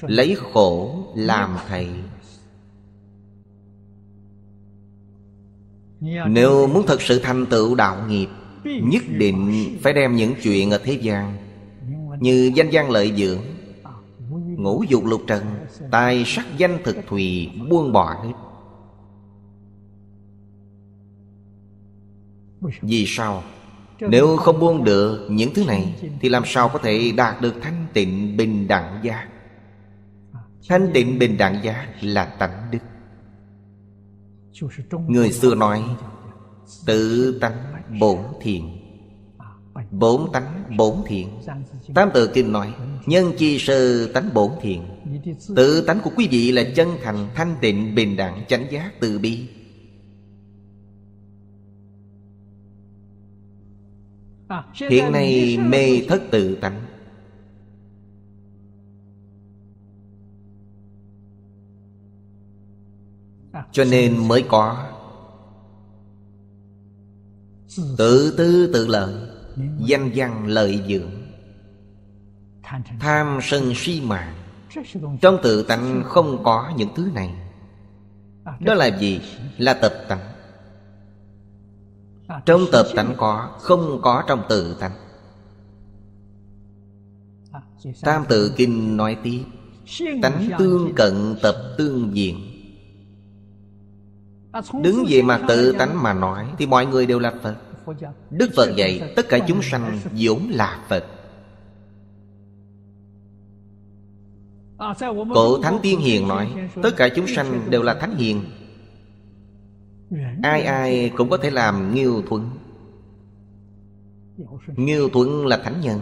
lấy khổ làm thầy nếu muốn thật sự thành tựu đạo nghiệp nhất định phải đem những chuyện ở thế gian như danh gian lợi dưỡng à, ngũ dục lục trần tài sắc danh thực thùy buông bỏ hết vì sao nếu không buông được những thứ này Thì làm sao có thể đạt được thanh tịnh bình đẳng gia à, Thanh tịnh bình đẳng gia là tánh đức Người xưa nói Tự tánh bổn thiện Bổn tánh bổn thiện tám tự kinh nói Nhân chi sơ tánh bổn thiện Tự tánh của quý vị là chân thành Thanh tịnh bình đẳng chánh giác từ bi À, Hiện nay mê thất tự tánh à, Cho nên mới có Tự tư tự lợi Danh văn lợi dưỡng Tham sân si mạng Trong tự tánh không có những thứ này Đó là gì? Là tập tánh trong tập tánh có Không có trong tự tánh Tam tự kinh nói tiếp Tánh tương cận tập tương diện Đứng về mặt tự tánh mà nói Thì mọi người đều là Phật Đức Phật dạy tất cả chúng sanh vốn là Phật Cổ Thánh Tiên Hiền nói Tất cả chúng sanh đều là Thánh Hiền ai ai cũng có thể làm nghiêu thuận nghiêu thuận là thánh nhân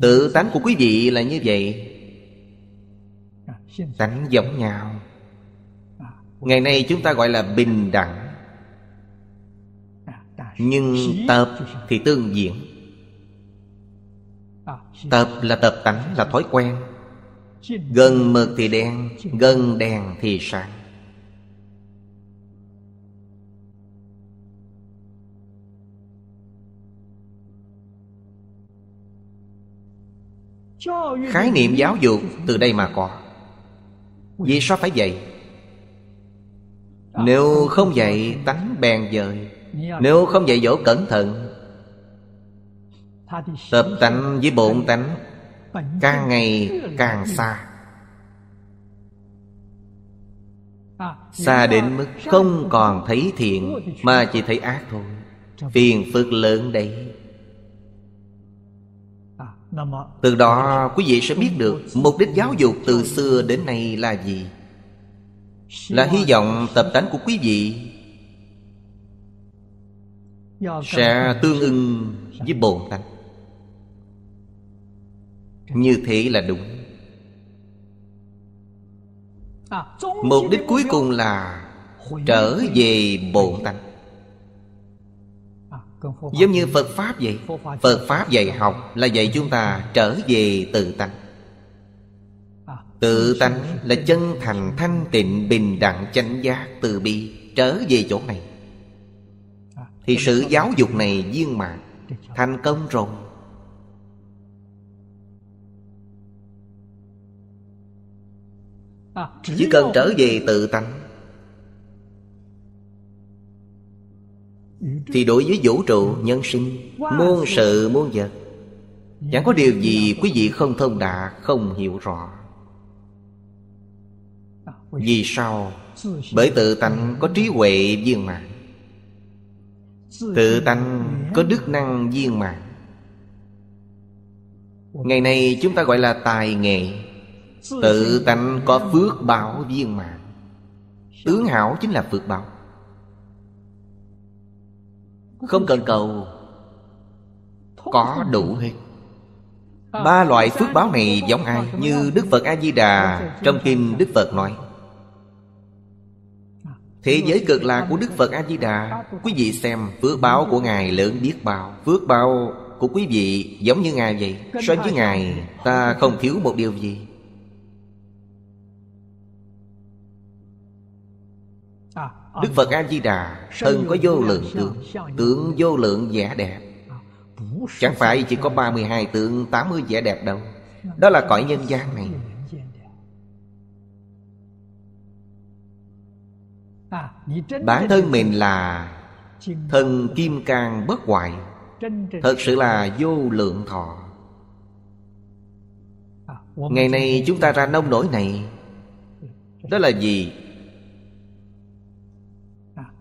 tự tánh của quý vị là như vậy tánh giống nhau ngày nay chúng ta gọi là bình đẳng nhưng tập thì tương diện tập là tập tánh là thói quen gần mực thì đen gần đèn thì sáng khái niệm giáo dục từ đây mà có vì sao phải dạy nếu không dạy tánh bèn dời Nếu không dạy dỗ cẩn thận Tập tánh với bộn tánh Càng ngày càng xa Xa đến mức không còn thấy thiện Mà chỉ thấy ác thôi Phiền phức lớn đấy từ đó quý vị sẽ biết được mục đích giáo dục từ xưa đến nay là gì là hy vọng tập tánh của quý vị sẽ tương ưng với bồn tánh như thế là đúng mục đích cuối cùng là trở về bồn tánh Giống như Phật Pháp vậy Phật Pháp dạy học là dạy chúng ta trở về tự tánh Tự tánh là chân thành thanh tịnh bình đẳng chánh giác từ bi Trở về chỗ này Thì sự giáo dục này viên mãn Thành công rồi Chỉ cần trở về tự tánh Thì đối với vũ trụ nhân sinh Muôn sự muôn vật Chẳng có điều gì quý vị không thông đạt Không hiểu rõ Vì sao Bởi tự tánh có trí huệ viên mạng Tự tánh có đức năng viên mạng Ngày nay chúng ta gọi là tài nghệ Tự tánh có phước báo viên mạng Tướng hảo chính là phước báo không cần cầu Có đủ hết ờ, Ba loại phước báo này giống ai Như Đức Phật A-di-đà Trong kinh Đức Phật nói à, Thế giới cực lạc của Đức Phật A-di-đà Quý vị xem phước báo của Ngài lớn biết bao Phước báo của quý vị giống như Ngài vậy So với Ngài ta không thiếu một điều gì Đức Phật A-di-đà Thân có vô lượng tướng Tướng vô lượng vẻ đẹp Chẳng phải chỉ có 32 tượng 80 vẻ đẹp đâu Đó là cõi nhân gian này Bản thân mình là thân kim cang bất hoại Thật sự là vô lượng thọ Ngày nay chúng ta ra nông nổi này Đó là gì?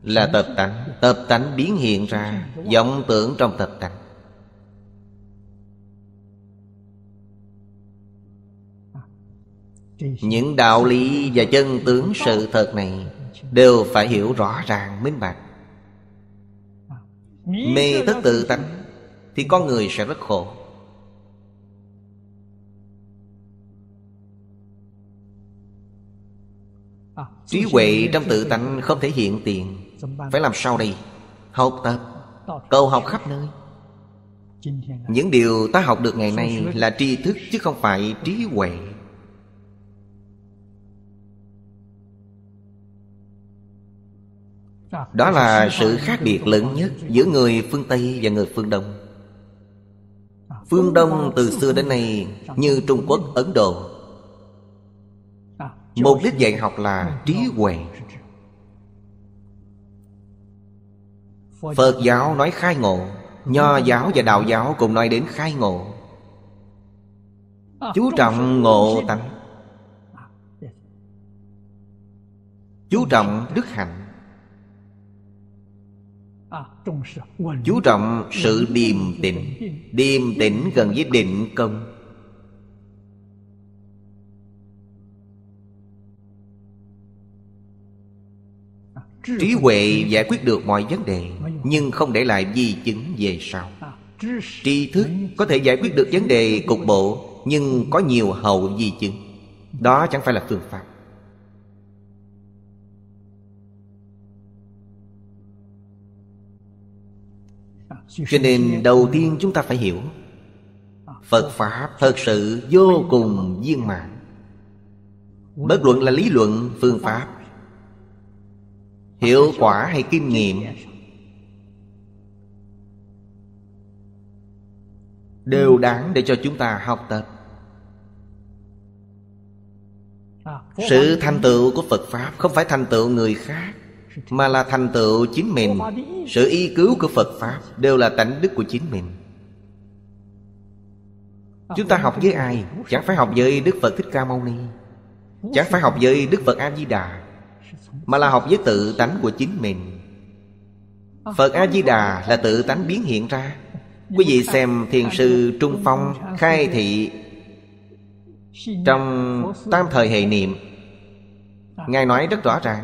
là tập tánh tập tánh biến hiện ra vọng tưởng trong tập tánh những đạo lý và chân tướng sự thật này đều phải hiểu rõ ràng minh bạch mê thức tự tánh thì con người sẽ rất khổ trí huệ trong tự tánh không thể hiện tiền phải làm sao đây học tập cầu học khắp nơi những điều ta học được ngày nay là tri thức chứ không phải trí huệ đó là sự khác biệt lớn nhất giữa người phương tây và người phương đông à, phương đông từ xưa đến nay như trung quốc ấn độ mục đích dạy học là trí huệ Phật giáo nói khai ngộ Nho giáo và Đạo giáo cùng nói đến khai ngộ Chú trọng ngộ tánh Chú trọng đức hạnh Chú trọng sự điềm tĩnh Điềm tĩnh gần với định công Trí huệ giải quyết được mọi vấn đề nhưng không để lại di chứng về sau tri thức có thể giải quyết được vấn đề cục bộ nhưng có nhiều hậu di chứng đó chẳng phải là phương pháp cho nên đầu tiên chúng ta phải hiểu phật pháp thật sự vô cùng viên mãn bất luận là lý luận phương pháp hiệu quả hay kinh nghiệm đều đáng để cho chúng ta học tập sự thành tựu của phật pháp không phải thành tựu người khác mà là thành tựu chính mình sự y cứu của phật pháp đều là tánh đức của chính mình chúng ta học với ai chẳng phải học với đức phật thích ca mâu ni chẳng phải học với đức phật a di đà mà là học với tự tánh của chính mình phật a di đà là tự tánh biến hiện ra Quý vị xem Thiền sư Trung Phong khai thị Trong tam thời hệ niệm Ngài nói rất rõ ràng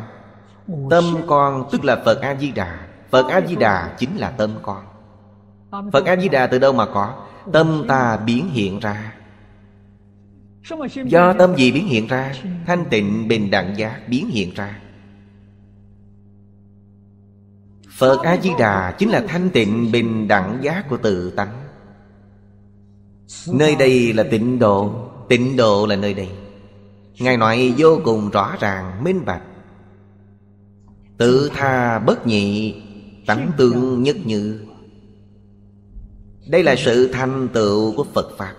Tâm con tức là Phật A-di-đà Phật A-di-đà chính là tâm con Phật A-di-đà từ đâu mà có Tâm ta biến hiện ra Do tâm gì biến hiện ra Thanh tịnh bình đẳng giác biến hiện ra Phật A-di-đà chính là thanh tịnh bình đẳng giá của tự tánh Nơi đây là tịnh độ Tịnh độ là nơi đây Ngài nói vô cùng rõ ràng, minh bạch Tự tha bất nhị Tánh tương nhất như Đây là sự thanh tựu của Phật Pháp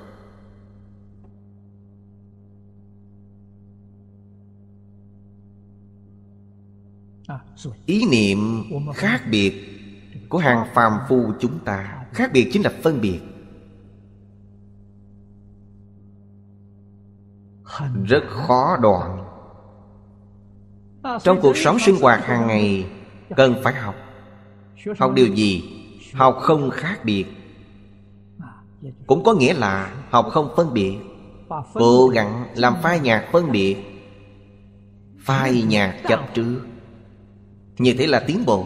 ý niệm khác biệt của hàng phàm phu chúng ta khác biệt chính là phân biệt rất khó đoạn trong cuộc sống sinh hoạt hàng ngày cần phải học học điều gì học không khác biệt cũng có nghĩa là học không phân biệt cố gắng làm phai nhạc phân biệt phai nhạc chấp trước như thế là tiến bộ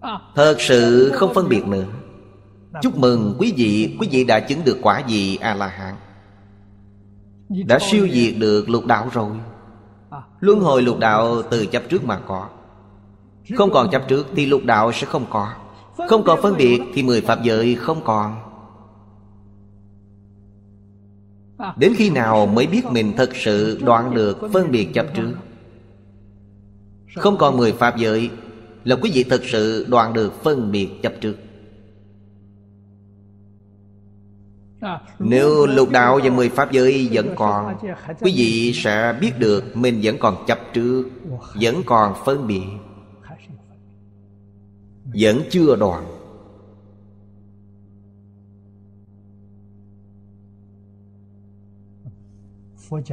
à. Thật sự không phân biệt nữa Chúc mừng quý vị Quý vị đã chứng được quả gì A-la-hán Đã siêu diệt được lục đạo rồi à. Luân hồi lục đạo từ chấp trước mà có Không còn chấp trước thì lục đạo sẽ không có Không còn phân biệt thì mười pháp giới không còn à. Đến khi nào mới biết mình thật sự đoạn được phân biệt chấp trước không còn mười pháp giới Là quý vị thực sự đoạn được phân biệt chấp trước Nếu lục đạo và mười pháp giới vẫn còn Quý vị sẽ biết được mình vẫn còn chấp trước Vẫn còn phân biệt Vẫn chưa đoạn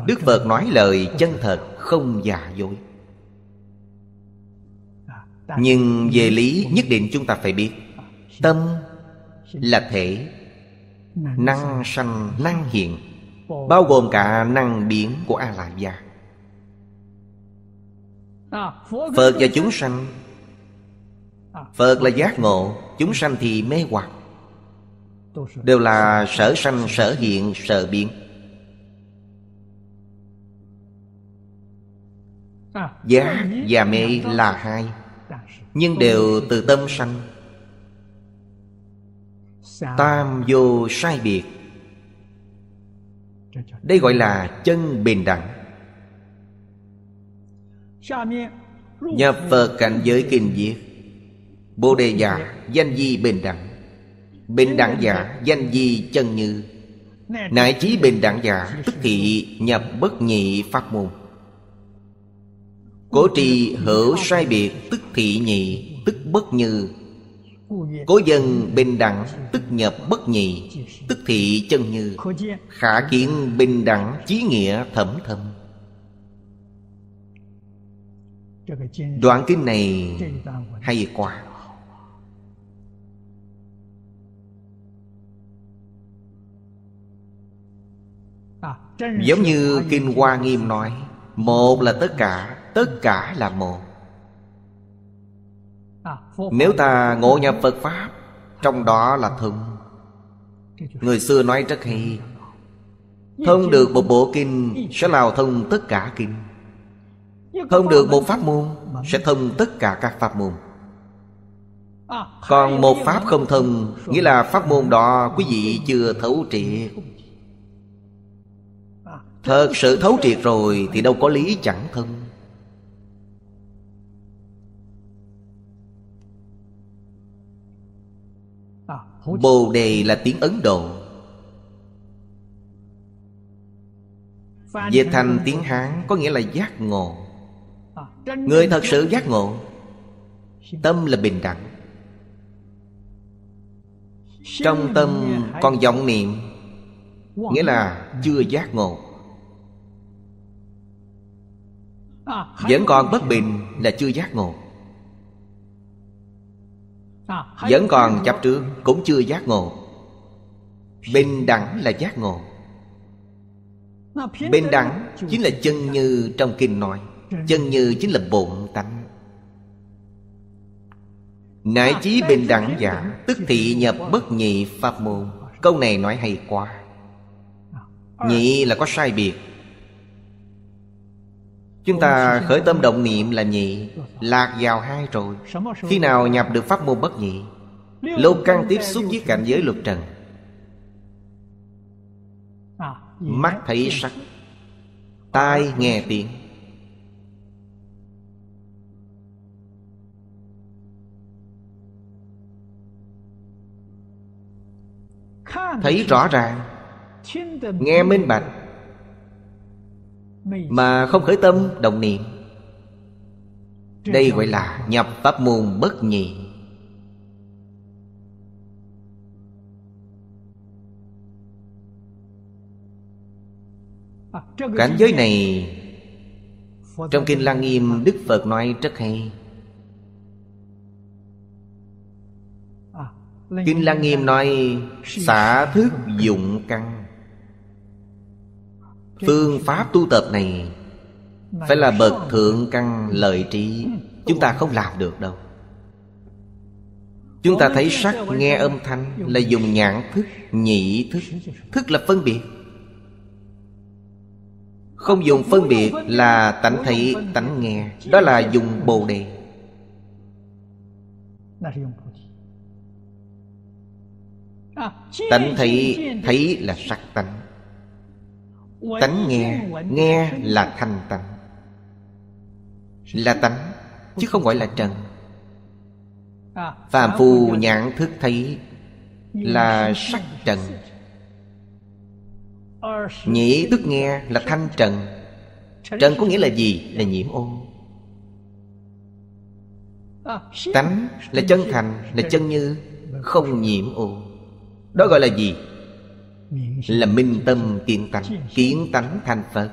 Đức Phật nói lời chân thật không giả dối nhưng về lý nhất định chúng ta phải biết tâm là thể năng sanh năng hiện bao gồm cả năng biến của a la gia phật và chúng sanh phật là giác ngộ chúng sanh thì mê hoặc đều là sở sanh sở hiện sở biến giác và mê là hai nhưng đều từ tâm sanh tam vô sai biệt đây gọi là chân bình đẳng nhập phật cảnh giới kinh diệt bồ đề giả danh di bình đẳng bình đẳng giả danh di chân như nại trí bình đẳng giả Tức thị nhập bất nhị pháp môn Cố trì hữu sai biệt Tức thị nhị Tức bất như Cố dân bình đẳng Tức nhập bất nhị Tức thị chân như Khả kiến bình đẳng Chí nghĩa thẩm thâm Đoạn kinh này hay quá Giống như Kinh Hoa Nghiêm nói Một là tất cả tất cả là một nếu ta ngộ nhập phật pháp trong đó là thông người xưa nói rất hay thông được một bộ kinh sẽ lào thông tất cả kinh thông được một pháp môn sẽ thông tất cả các pháp môn còn một pháp không thông nghĩa là pháp môn đó quý vị chưa thấu triệt thật sự thấu triệt rồi thì đâu có lý chẳng thông Bồ đề là tiếng Ấn Độ Về thành tiếng Hán có nghĩa là giác ngộ à, Người thật sự giác ngộ Tâm là bình đẳng Trong tâm còn vọng niệm Nghĩa là chưa giác ngộ à, Vẫn còn bất bình là chưa giác ngộ vẫn còn chấp trước cũng chưa giác ngộ Bình đẳng là giác ngộ Bình đẳng chính là chân như trong kinh nói Chân như chính là bổn tánh nãi à, chí bình đẳng giả Tức thị nhập bất nhị pháp môn Câu này nói hay quá à, Nhị là có sai biệt Chúng ta khởi tâm động niệm là nhị Lạc vào hai rồi Khi nào nhập được pháp môn bất nhị lâu căn tiếp xúc với cảnh giới luật trần Mắt thấy sắc Tai nghe tiếng Thấy rõ ràng Nghe minh bạch mà không khởi tâm đồng niệm Đây gọi là nhập pháp môn bất nhị à, Cảnh giới này Trong Kinh Lăng Nghiêm Đức Phật nói rất hay à, Kinh Lăng Nghiêm nói Xả thức dụng căn Phương pháp tu tập này Phải là bậc thượng căn lợi trí Chúng ta không làm được đâu Chúng ta thấy sắc nghe âm thanh Là dùng nhãn thức, nhị thức Thức là phân biệt Không dùng phân biệt là tánh thấy, tánh nghe Đó là dùng bồ đề Tánh thấy, thấy là sắc tánh tánh nghe nghe là thanh tánh là tánh chứ không gọi là trần phàm phu nhãn thức thấy là sắc trần nhĩ tức nghe là thanh trần trần có nghĩa là gì là nhiễm ô tánh là chân thành là chân như không nhiễm ô đó gọi là gì là minh tâm kiến tánh kiến tánh thành phật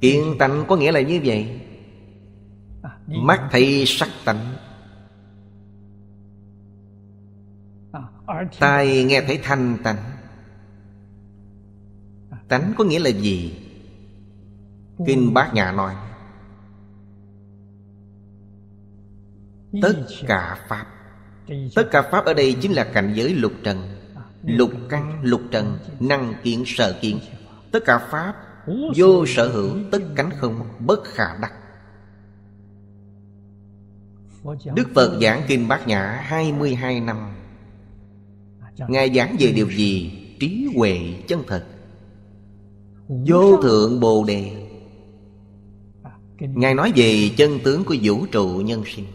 kiến tánh có nghĩa là như vậy mắt thấy sắc tánh tai nghe thấy thanh tánh tánh có nghĩa là gì kinh bát nhà nói tất cả pháp tất cả pháp ở đây chính là cảnh giới lục trần lục căn lục trần năng kiến sở kiến tất cả pháp vô sở hữu tất cánh không bất khả đắc Đức Phật giảng Kinh Bát Nhã 22 năm Ngài giảng về điều gì? Trí huệ chân thật Vô thượng Bồ Đề Ngài nói về chân tướng của vũ trụ nhân sinh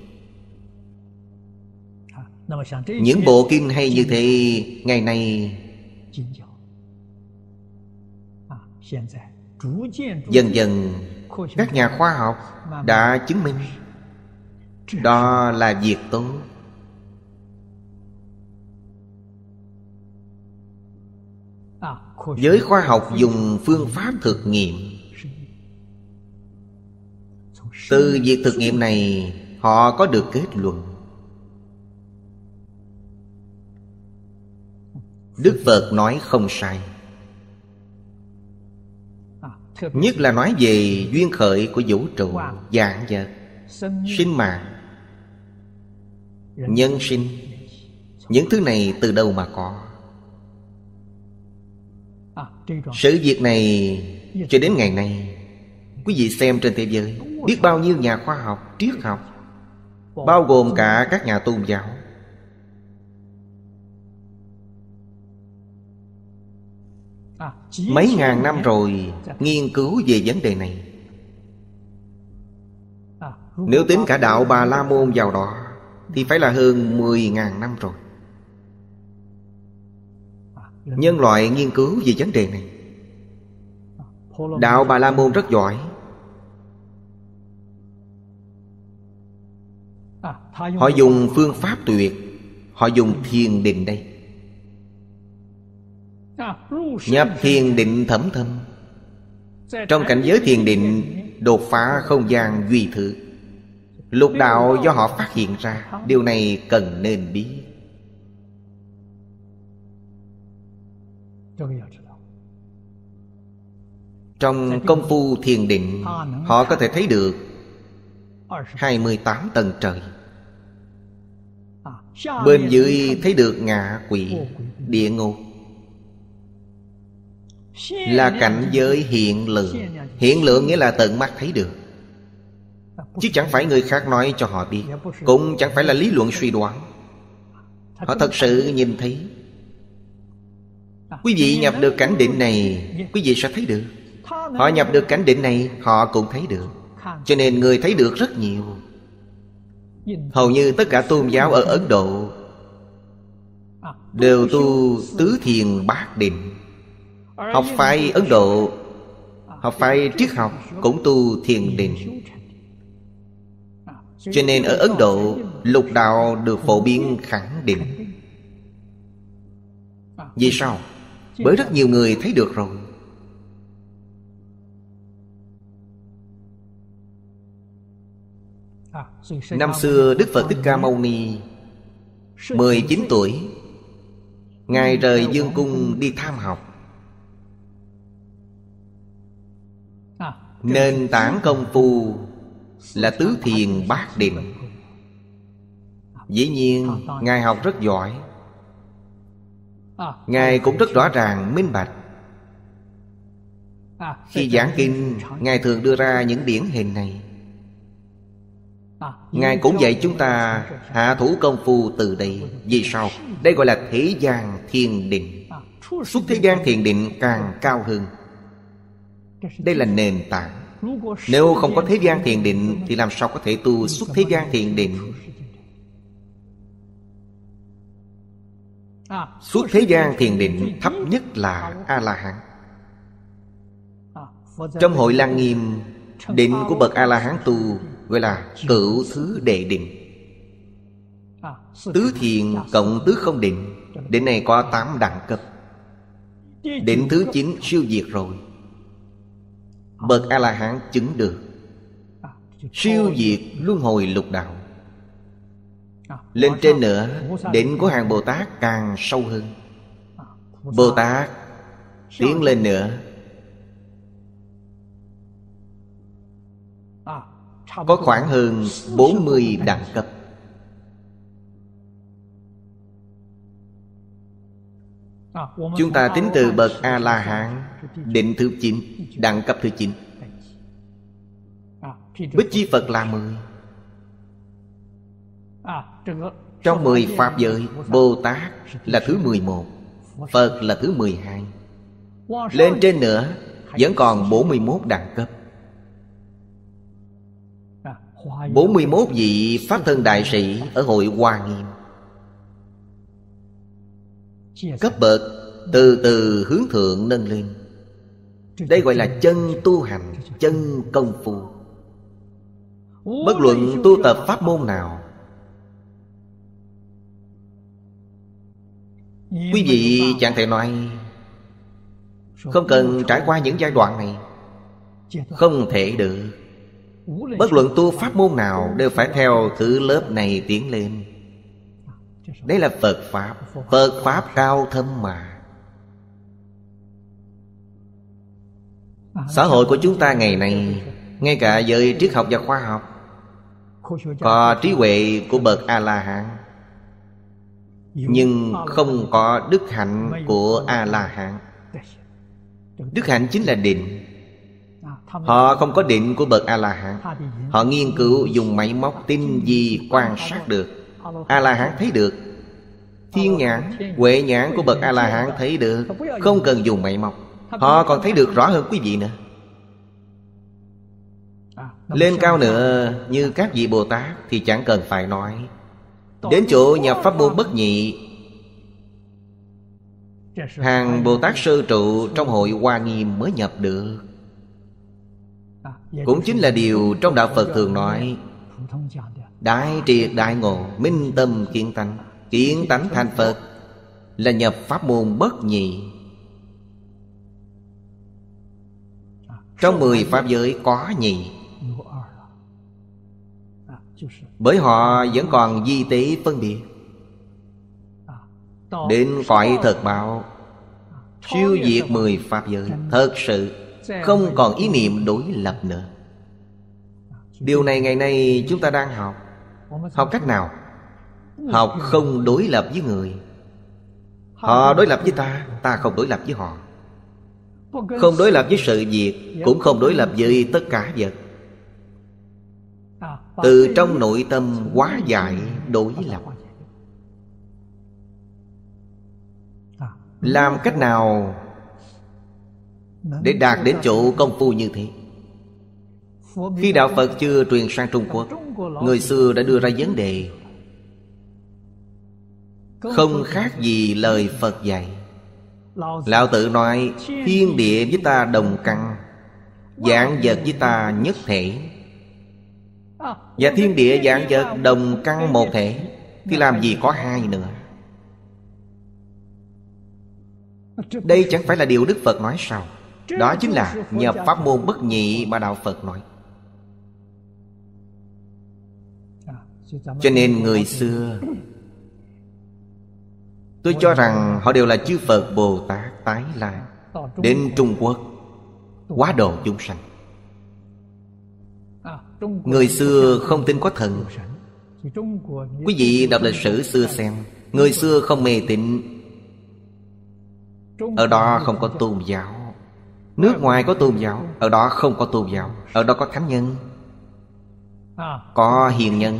những bộ kinh hay như thế ngày nay dần dần các nhà khoa học đã chứng minh đó là việc tốt giới khoa học dùng phương pháp thực nghiệm từ việc thực nghiệm này họ có được kết luận Đức Phật nói không sai Nhất là nói về duyên khởi của vũ trụ Dạng vật Sinh mạng Nhân sinh Những thứ này từ đâu mà có Sự việc này cho đến ngày nay Quý vị xem trên thế giới Biết bao nhiêu nhà khoa học, triết học Bao gồm cả các nhà tôn giáo Mấy ngàn năm rồi nghiên cứu về vấn đề này Nếu tính cả đạo Bà La Môn vào đó Thì phải là hơn mười ngàn năm rồi Nhân loại nghiên cứu về vấn đề này Đạo Bà La Môn rất giỏi Họ dùng phương pháp tuyệt Họ dùng thiền định đây Nhập thiền định thẩm thâm Trong cảnh giới thiền định Đột phá không gian duy thử Lục đạo do họ phát hiện ra Điều này cần nên biết Trong công phu thiền định Họ có thể thấy được 28 tầng trời Bên dưới thấy được ngạ quỷ Địa ngục là cảnh giới hiện lượng Hiện lượng nghĩa là tận mắt thấy được Chứ chẳng phải người khác nói cho họ biết Cũng chẳng phải là lý luận suy đoán Họ thật sự nhìn thấy Quý vị nhập được cảnh định này Quý vị sẽ thấy được Họ nhập được cảnh định này Họ cũng thấy được Cho nên người thấy được rất nhiều Hầu như tất cả tôn giáo ở Ấn Độ Đều tu tứ thiền bát định Học phái Ấn Độ Học phái triết học Cũng tu thiền định Cho nên ở Ấn Độ Lục đạo được phổ biến khẳng định Vì sao? Bởi rất nhiều người thấy được rồi Năm xưa Đức Phật Thích Ca Mâu Ni 19 tuổi Ngài rời Dương Cung đi tham học Nền tảng công phu Là tứ thiền bát định Dĩ nhiên Ngài học rất giỏi Ngài cũng rất rõ ràng minh bạch Khi giảng kinh Ngài thường đưa ra những điển hình này Ngài cũng dạy chúng ta hạ thủ công phu từ đây Vì sao? Đây gọi là thế gian thiền định Xuất thế gian thiền định càng cao hơn đây là nền tảng nếu không có thế gian thiền định thì làm sao có thể tu xuất thế gian thiền định Suốt thế gian thiền định thấp nhất là A-la-hán Trong hội Lan Nghiêm Định của bậc A-la-hán tu Gọi là cửu thứ đệ định Tứ thiền cộng tứ không định Định này có 8 đẳng cấp Định thứ 9 siêu diệt rồi bậc a la hán chứng được siêu diệt luân hồi lục đạo lên trên nữa đỉnh của hàng bồ tát càng sâu hơn bồ tát tiến lên nữa có khoảng hơn 40 đẳng cấp Chúng ta tính từ bậc A-la-hán Định thứ 9 Đẳng cấp thứ 9 Bích Chi Phật là 10 Trong 10 Pháp giới Bồ Tát là thứ 11 Phật là thứ 12 Lên trên nữa Vẫn còn 41 đẳng cấp 41 vị Pháp Thân Đại Sĩ Ở hội Hoa Nghiêm cấp bậc từ từ hướng thượng nâng lên đây gọi là chân tu hành chân công phu bất luận tu tập pháp môn nào quý vị chẳng thể nói không cần trải qua những giai đoạn này không thể được bất luận tu pháp môn nào đều phải theo thứ lớp này tiến lên đây là Phật Pháp Phật Pháp cao thâm mà à, Xã hội của chúng ta ngày nay Ngay cả giới triết học và khoa học Có trí huệ của bậc A-la-hán Nhưng không có đức hạnh của A-la-hán Đức hạnh chính là định à, Họ không có định của bậc A-la-hán Họ nghiên cứu dùng máy móc tinh vi quan sát được a la hán thấy được thiên nhãn huệ nhãn của bậc a la hán thấy được không cần dùng mày mọc họ còn thấy được rõ hơn quý vị nữa lên cao nữa như các vị bồ tát thì chẳng cần phải nói đến chỗ nhập pháp môn bất nhị hàng bồ tát sư trụ trong hội hoa nghiêm mới nhập được cũng chính là điều trong đạo phật thường nói Đại triệt đại ngộ Minh tâm kiến tánh Kiến tánh thành Phật Là nhập pháp môn bất nhị Trong mười pháp giới có nhị Bởi họ vẫn còn di tế phân biệt Đến cõi thật bảo Siêu diệt mười pháp giới Thật sự không còn ý niệm đối lập nữa Điều này ngày nay chúng ta đang học học cách nào học không đối lập với người họ đối lập với ta ta không đối lập với họ không đối lập với sự việc dạ. cũng không đối lập với tất cả vật à, từ trong nội tâm quá dại dạ, dạ, đối lập à. làm cách nào để đạt đến chỗ công phu như thế khi đạo Phật chưa truyền sang Trung Quốc Người xưa đã đưa ra vấn đề Không khác gì lời Phật dạy Lão tự nói Thiên địa với ta đồng căn Dạng vật với ta nhất thể à, Và thiên địa dạng vật đồng căn một thể Thì làm gì có hai nữa Đây chẳng phải là điều Đức Phật nói sao Đó chính là nhập pháp môn bất nhị mà Đạo Phật nói cho nên người xưa tôi cho rằng họ đều là chư phật bồ tát tái lai đến trung quốc quá độ chúng sanh người xưa không tin có thần quý vị đọc lịch sử xưa xem người xưa không mê tín ở đó không có tôn giáo nước ngoài có tôn giáo ở đó không có tôn giáo ở đó có thánh nhân có hiền nhân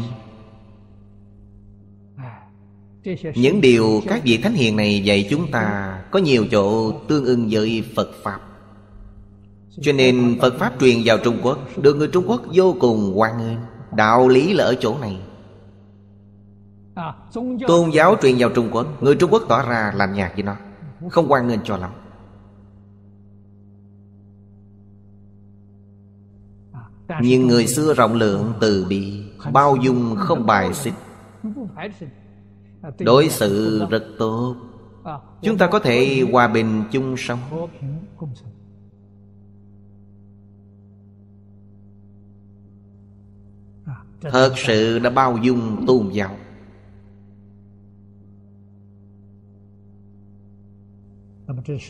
những điều các vị thánh hiền này dạy chúng ta có nhiều chỗ tương ưng với phật pháp cho nên phật pháp truyền vào trung quốc được người trung quốc vô cùng hoan nghênh đạo lý là ở chỗ này tôn giáo truyền vào trung quốc người trung quốc tỏ ra làm nhạc với nó không hoan nghênh cho lắm nhưng người xưa rộng lượng từ bi bao dung không bài xích À, đối xử rất tốt à, chúng ta có thể hòa bình chung sống à, thật sự đã bao dung tôn giáo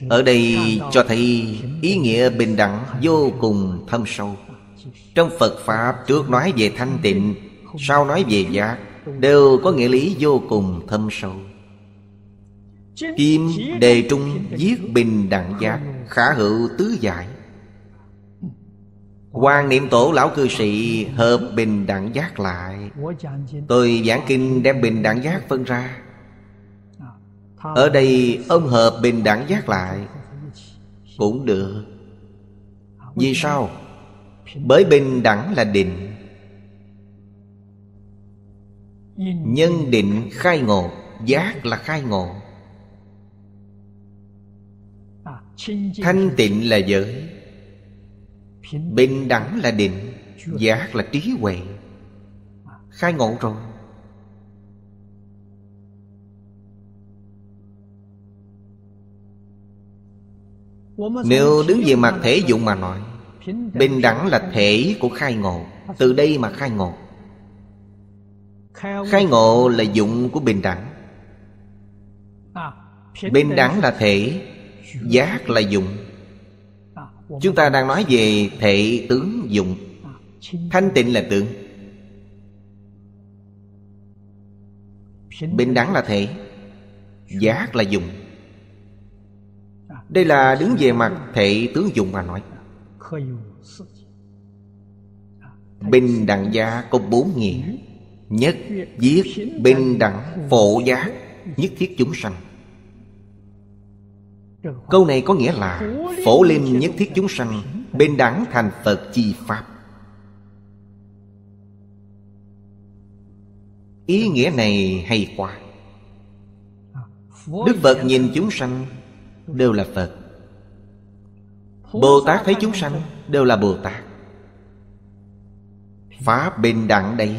ở đây cho thấy ý nghĩa bình đẳng vô cùng thâm sâu trong phật pháp trước nói về thanh tịnh sau nói về giác đều có nghĩa lý vô cùng thâm sâu Kim đề trung giết bình đẳng giác Khả hữu tứ giải quan niệm tổ lão cư sĩ hợp bình đẳng giác lại Tôi giảng kinh đem bình đẳng giác phân ra Ở đây ông hợp bình đẳng giác lại Cũng được Vì sao? Bởi bình đẳng là định nhân định khai ngộ giác là khai ngộ à, thanh tịnh là giới bình đẳng là định giác là trí huệ à. khai ngộ rồi Nếu đứng về mặt thể dụng mà nói Bình đẳng là thể của khai ngộ à, Từ đây mà khai ngộ khai ngộ là dụng của bình đẳng à, bình đẳng là thể giác là dụng à, chúng ta đang nói về thể tướng dụng à, thanh tịnh là tướng bình đẳng là thể giác là dụng đây là đứng về mặt thể tướng dụng mà nói Bình đẳng gia có bốn nghĩa Nhất viết bình đẳng phổ giác Nhất thiết chúng sanh Câu này có nghĩa là Phổ lên nhất thiết chúng sanh Bên đẳng thành Phật chi Pháp Ý nghĩa này hay quá Đức Phật nhìn chúng sanh Đều là Phật Bồ Tát thấy chúng sanh Đều là Bồ Tát Pháp bình đẳng đấy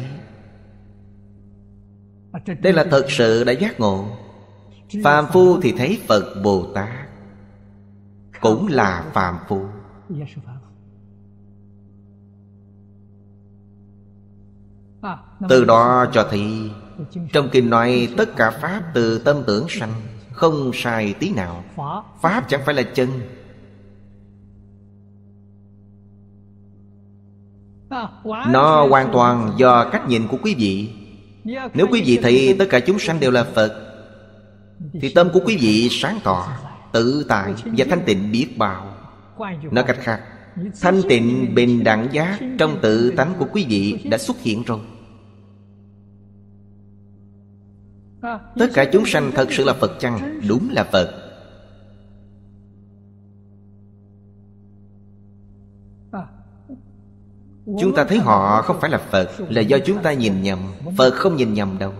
đây là thật sự đã giác ngộ phàm phu thì thấy phật bồ tát cũng là phàm phu từ đó cho thấy Trong kinh nói tất cả Pháp từ tâm tưởng sanh Không sai tí nào Pháp chẳng phải là chân Nó hoàn toàn do cách nhìn của quý vị nếu quý vị thấy tất cả chúng sanh đều là Phật Thì tâm của quý vị sáng tỏ Tự tại và thanh tịnh biết bao Nói cách khác Thanh tịnh bình đẳng giác Trong tự tánh của quý vị đã xuất hiện rồi Tất cả chúng sanh thật sự là Phật chăng? Đúng là Phật Chúng ta thấy họ không phải là Phật Là do chúng ta nhìn nhầm Phật không nhìn nhầm đâu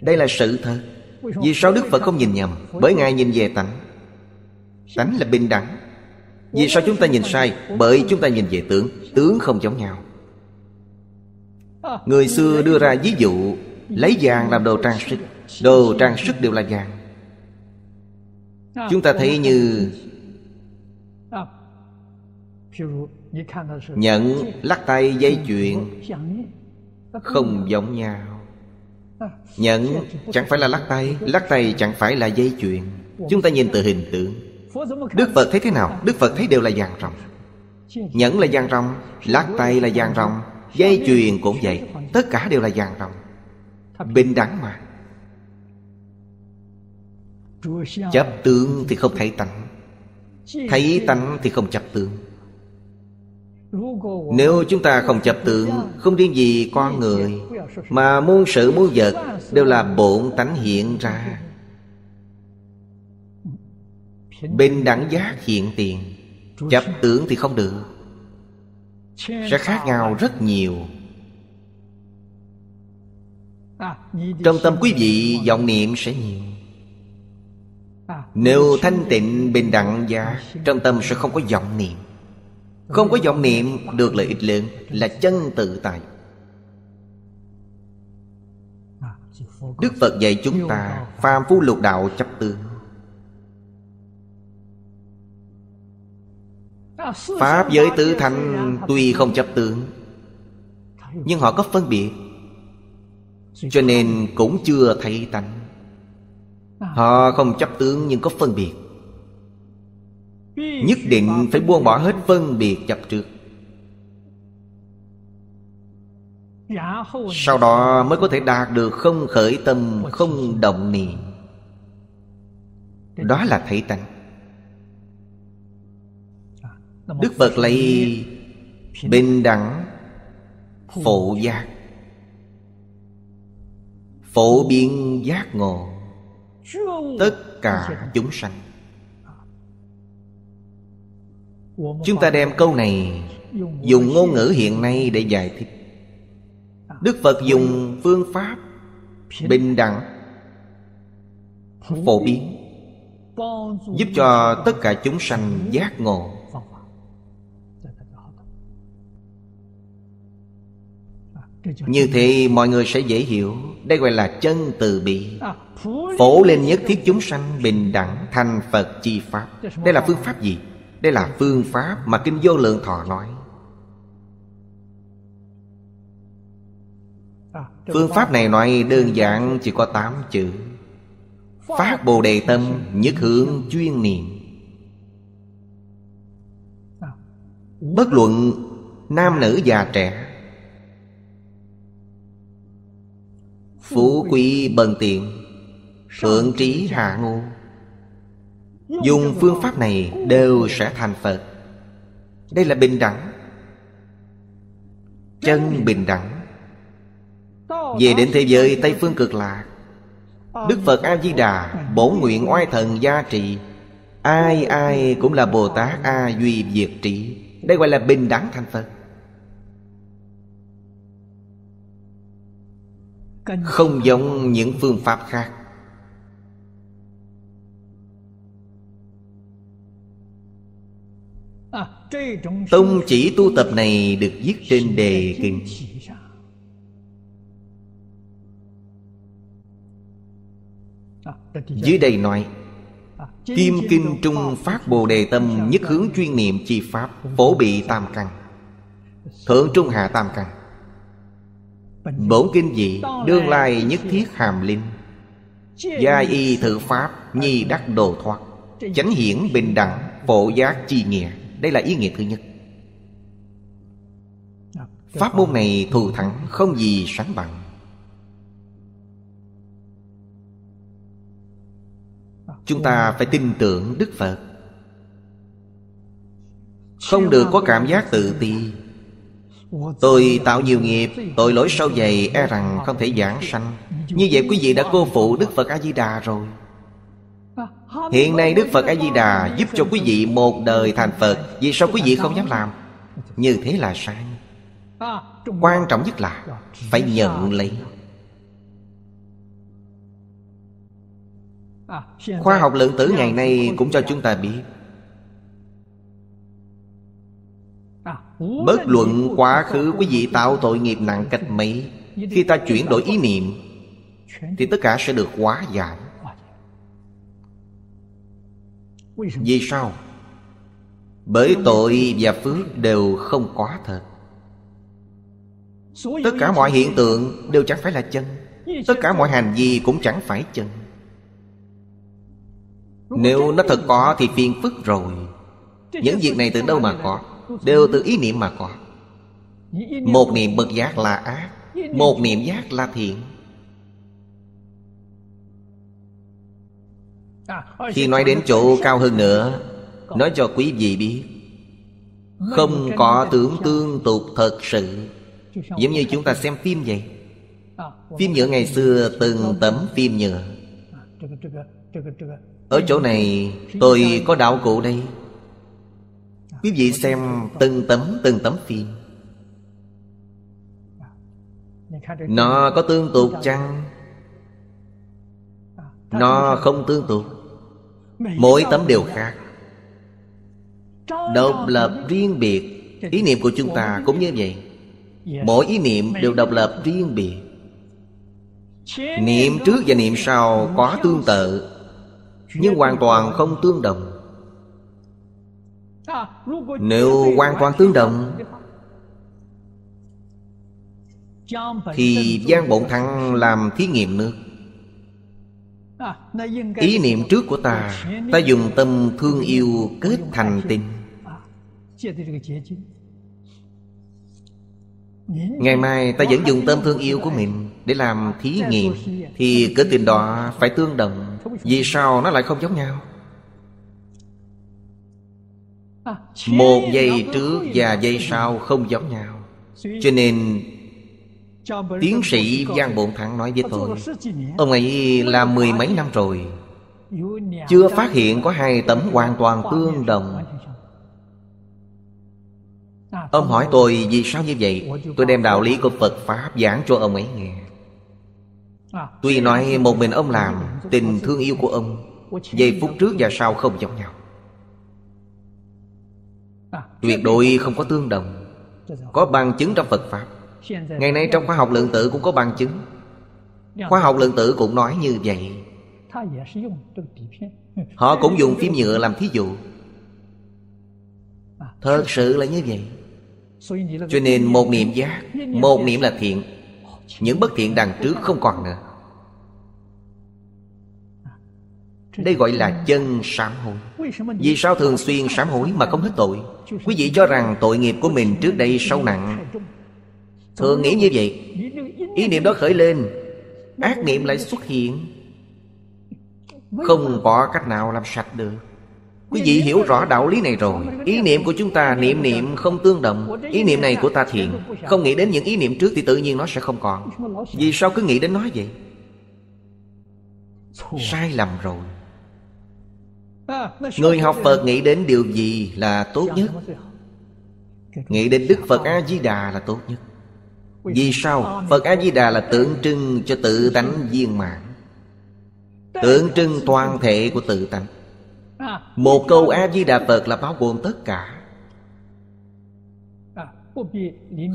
Đây là sự thật Vì sao Đức Phật không nhìn nhầm Bởi Ngài nhìn về tánh Tánh là bình đẳng Vì sao chúng ta nhìn sai Bởi chúng ta nhìn về tướng Tướng không giống nhau Người xưa đưa ra ví dụ Lấy vàng làm đồ trang sức Đồ trang sức đều là vàng Chúng ta thấy như nhận lắc tay dây chuyền không giống nhau nhận chẳng phải là lắc tay lắc tay chẳng phải là dây chuyền chúng ta nhìn từ hình tượng đức phật thấy thế nào đức phật thấy đều là vàng rồng nhẫn là vàng rồng lắc tay là vàng rồng dây chuyền cũng vậy tất cả đều là vàng rồng bình đẳng mà chấp tướng thì không thấy tánh thấy tánh thì không chấp tướng nếu chúng ta không chập tưởng, Không riêng gì con người Mà muôn sự muôn vật Đều là bổn tánh hiện ra Bình đẳng giác hiện tiền Chập tưởng thì không được Sẽ khác nhau rất nhiều Trong tâm quý vị vọng niệm sẽ nhiều Nếu thanh tịnh bình đẳng giác Trong tâm sẽ không có vọng niệm không có vọng niệm được lợi ích lớn Là chân tự tại Đức Phật dạy chúng ta Phàm phu lục đạo chấp tướng Pháp giới tứ thanh tuy không chấp tướng Nhưng họ có phân biệt Cho nên cũng chưa thấy tánh Họ không chấp tướng nhưng có phân biệt nhất định phải buông bỏ hết phân biệt chấp trước sau đó mới có thể đạt được không khởi tâm không động niệm đó là thấy tánh đức phật lấy bình đẳng phổ giác phổ biến giác ngộ tất cả chúng sanh chúng ta đem câu này dùng ngôn ngữ hiện nay để giải thích đức phật dùng phương pháp bình đẳng phổ biến giúp cho tất cả chúng sanh giác ngộ như thế mọi người sẽ dễ hiểu đây gọi là chân từ bi phổ lên nhất thiết chúng sanh bình đẳng thành phật chi pháp đây là phương pháp gì đây là phương pháp mà Kinh Vô Lượng Thọ nói Phương pháp này nói đơn giản chỉ có 8 chữ Phát Bồ Đề Tâm nhất hướng chuyên niệm Bất luận nam nữ già trẻ Phú quý bần tiện Thượng trí hạ ngôn dùng phương pháp này đều sẽ thành phật đây là bình đẳng chân bình đẳng về đến thế giới tây phương cực lạc đức phật a di đà bổ nguyện oai thần gia trị ai ai cũng là bồ tát a duy diệt trị đây gọi là bình đẳng thành phật không giống những phương pháp khác Tông chỉ tu tập này được viết trên đề kinh Dưới đây nói Kim Kinh Trung Phát Bồ Đề Tâm Nhất hướng chuyên niệm chi Pháp Phổ bị tam căn Thượng Trung Hạ tam căn Bổn kinh dị Đương lai nhất thiết hàm linh Gia y thử Pháp Nhi đắc đồ thoát Chánh hiển bình đẳng Phổ giác chi nghĩa đây là ý nghĩa thứ nhất dạ, Pháp môn này thù thẳng không gì sánh bằng dạ, Chúng ta phải tin tưởng Đức Phật Không được có cảm giác tự ti Tôi tạo nhiều nghiệp Tội lỗi sâu dày e rằng không thể giảng sanh Như vậy quý vị đã cô phụ Đức Phật A-di-đà rồi Hiện nay Đức Phật A-di-đà giúp cho quý vị một đời thành Phật Vì sao quý vị không dám làm? Như thế là sai Quan trọng nhất là phải nhận lấy Khoa học lượng tử ngày nay cũng cho chúng ta biết Bất luận quá khứ quý vị tạo tội nghiệp nặng cách mấy Khi ta chuyển đổi ý niệm Thì tất cả sẽ được hóa giải Vì sao? Bởi tội và phước đều không quá thật Tất cả mọi hiện tượng đều chẳng phải là chân Tất cả mọi hành vi cũng chẳng phải chân Nếu nó thật có thì phiền phức rồi Những việc này từ đâu mà có Đều từ ý niệm mà có Một niệm bực giác là ác Một niệm giác là thiện khi nói đến chỗ cao hơn nữa nói cho quý vị biết không có tưởng tương tục thật sự giống như chúng ta xem phim vậy phim nhựa ngày xưa từng tấm phim nhựa ở chỗ này tôi có đạo cụ đây Quý vị xem từng tấm từng tấm phim Nó có tương tục chăng? Nó không tương tục mỗi tấm đều khác độc lập riêng biệt ý niệm của chúng ta cũng như vậy mỗi ý niệm đều độc lập riêng biệt niệm trước và niệm sau có tương tự nhưng hoàn toàn không tương đồng nếu hoàn toàn tương đồng thì giang bổn thăng làm thí nghiệm nữa À, ý niệm trước của ta ta dùng tâm thương yêu kết thành tinh à, ngày mai ta vẫn dùng tâm thương yêu của mình để làm thí nghiệm thì kết tình đó phải tương đồng vì sao nó lại không giống nhau à, một giây trước và giây sau không giống nhau cho nên Tiến sĩ Giang Bộn Thẳng nói với tôi Ông ấy làm mười mấy năm rồi Chưa phát hiện có hai tấm hoàn toàn tương đồng Ông hỏi tôi vì sao như vậy Tôi đem đạo lý của Phật Pháp giảng cho ông ấy nghe Tuy nói một mình ông làm Tình thương yêu của ông Giây phút trước và sau không giống nhau Tuyệt đối không có tương đồng Có bằng chứng trong Phật Pháp ngày nay trong khoa học lượng tử cũng có bằng chứng khoa học lượng tử cũng nói như vậy họ cũng dùng phim nhựa làm thí dụ thật sự là như vậy cho nên một niệm giác một niệm là thiện những bất thiện đằng trước không còn nữa đây gọi là chân sám hối Vì sao thường xuyên sám hối mà không hết tội Quý vị cho rằng tội nghiệp của mình trước đây sâu nặng Thường nghĩ như vậy Ý niệm đó khởi lên Ác niệm lại xuất hiện Không có cách nào làm sạch được Quý vị hiểu rõ đạo lý này rồi Ý niệm của chúng ta niệm niệm không tương đồng Ý niệm này của ta thiện Không nghĩ đến những ý niệm trước thì tự nhiên nó sẽ không còn Vì sao cứ nghĩ đến nó vậy Sai lầm rồi Người học Phật nghĩ đến điều gì là tốt nhất Nghĩ đến Đức Phật A-di-đà là tốt nhất vì sao? Phật A-di-đà là tượng trưng cho tự tánh viên mãn Tượng trưng toàn thể của tự tánh Một câu A-di-đà Phật là bao gồm tất cả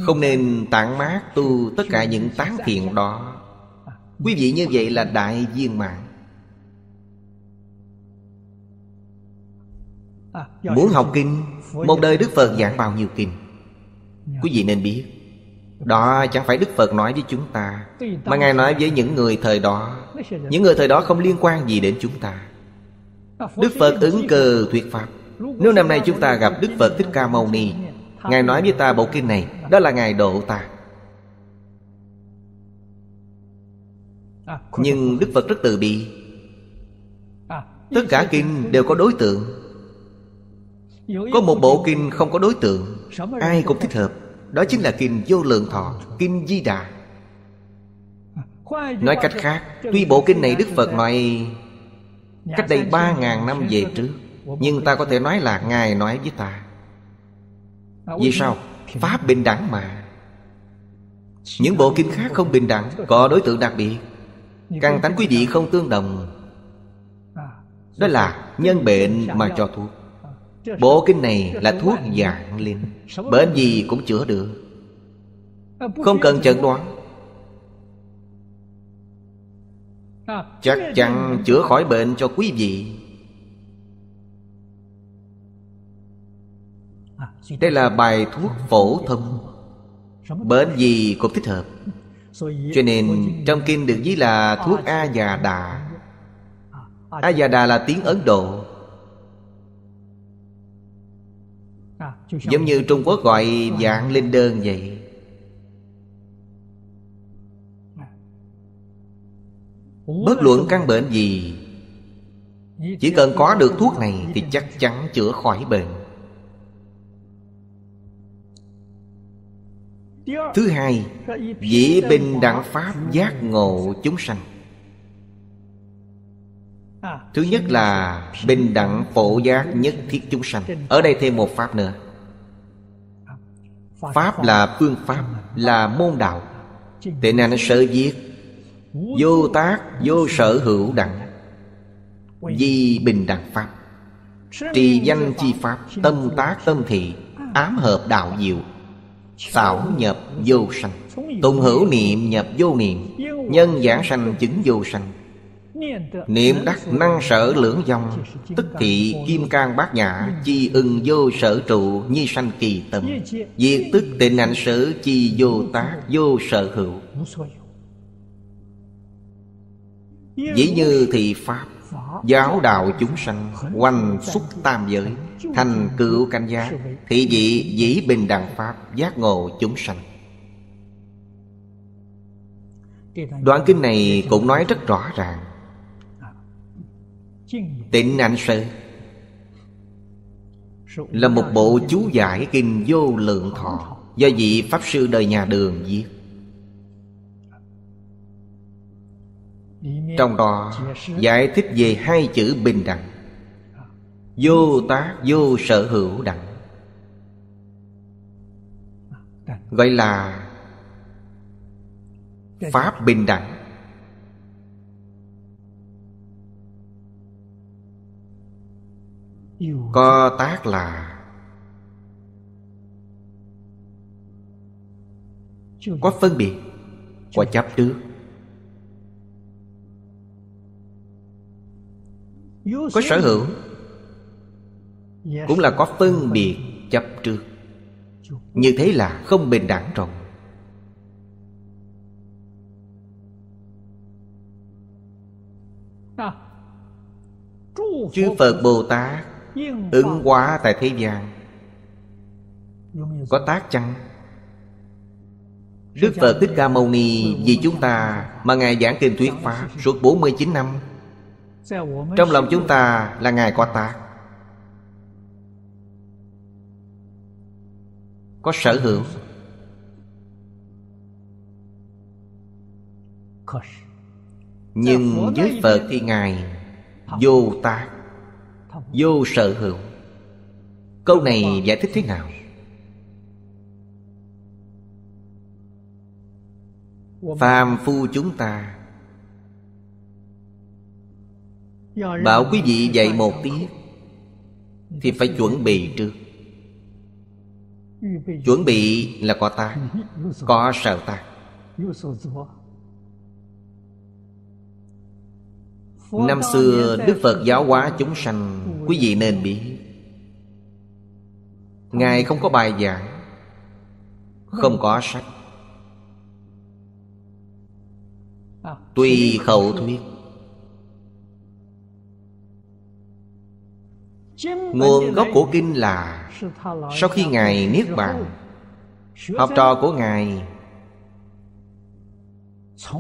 Không nên tạng mát tu tất cả những tán thiện đó Quý vị như vậy là đại viên mãn. Muốn học kinh Một đời Đức Phật giảng bao nhiêu kinh Quý vị nên biết đó chẳng phải Đức Phật nói với chúng ta Mà Ngài nói với những người thời đó Những người thời đó không liên quan gì đến chúng ta Đức Phật ứng cờ thuyết Pháp Nếu năm nay chúng ta gặp Đức Phật Thích Ca Mâu Ni Ngài nói với ta bộ kinh này Đó là Ngài độ ta Nhưng Đức Phật rất từ bi Tất cả kinh đều có đối tượng Có một bộ kinh không có đối tượng Ai cũng thích hợp đó chính là Kinh Vô Lượng Thọ Kinh Di Đà Nói cách khác Tuy bộ kinh này Đức Phật nói Cách đây ba ngàn năm về trước Nhưng ta có thể nói là Ngài nói với ta Vì sao? Pháp bình đẳng mà Những bộ kinh khác không bình đẳng Có đối tượng đặc biệt Căn tánh quý vị không tương đồng Đó là nhân bệnh mà cho thuốc Bộ kinh này là thuốc dạng linh Bệnh gì cũng chữa được Không cần chẩn đoán Chắc chắn chữa khỏi bệnh cho quý vị Đây là bài thuốc phổ thông Bệnh gì cũng thích hợp Cho nên trong kinh được viết là thuốc A Già Đà A Già Đà là tiếng Ấn Độ Giống như Trung Quốc gọi dạng linh đơn vậy Bất luận căn bệnh gì Chỉ cần có được thuốc này Thì chắc chắn chữa khỏi bệnh Thứ hai Dĩ binh đẳng pháp giác ngộ chúng sanh Thứ nhất là bình đẳng phổ giác nhất thiết chúng sanh Ở đây thêm một pháp nữa pháp là phương pháp là môn đạo thế nên nó sở viết vô tác vô sở hữu đẳng di bình đẳng pháp trì danh chi pháp tâm tác tâm thị ám hợp đạo diệu xảo nhập vô sanh tùng hữu niệm nhập vô niệm nhân giảng sanh chứng vô sanh Niệm đắc năng sở lưỡng dòng Tức thị kim cang bát nhã Chi ưng vô sở trụ Nhi sanh kỳ tâm Diệt tức tịnh ảnh sở Chi vô tác vô sở hữu Dĩ như thị pháp Giáo đạo chúng sanh Quanh xuất tam giới Thành cựu canh giác Thị dị dĩ bình đẳng pháp Giác ngộ chúng sanh Đoạn kinh này cũng nói rất rõ ràng Tịnh Hạnh Sự Là một bộ chú giải kinh vô lượng thọ Do vị Pháp Sư đời nhà đường viết Trong đó giải thích về hai chữ bình đẳng Vô tác vô sở hữu đẳng Gọi là Pháp bình đẳng có tác là có phân biệt có chấp trước có sở hữu cũng là có phân biệt chấp trước như thế là không bình đẳng rồi chư phật bồ tát ứng hóa tại thế gian có tác chăng Đức Phật Thích Ca Mâu Ni vì chúng ta mà Ngài giảng kinh thuyết Pháp suốt 49 năm Trong lòng chúng ta là Ngài có tác Có sở hữu Nhưng với Phật thì Ngài vô tác Vô sở hữu Câu này giải thích thế nào? Phàm phu chúng ta Bảo quý vị dạy một tiết Thì phải chuẩn bị trước Chuẩn bị là có ta Có sợ ta Năm xưa Đức Phật giáo hóa chúng sanh quý vị nên biết ngài không có bài giảng không có sách tuy khẩu thuyết nguồn gốc của kinh là sau khi ngài niết bàn học trò của ngài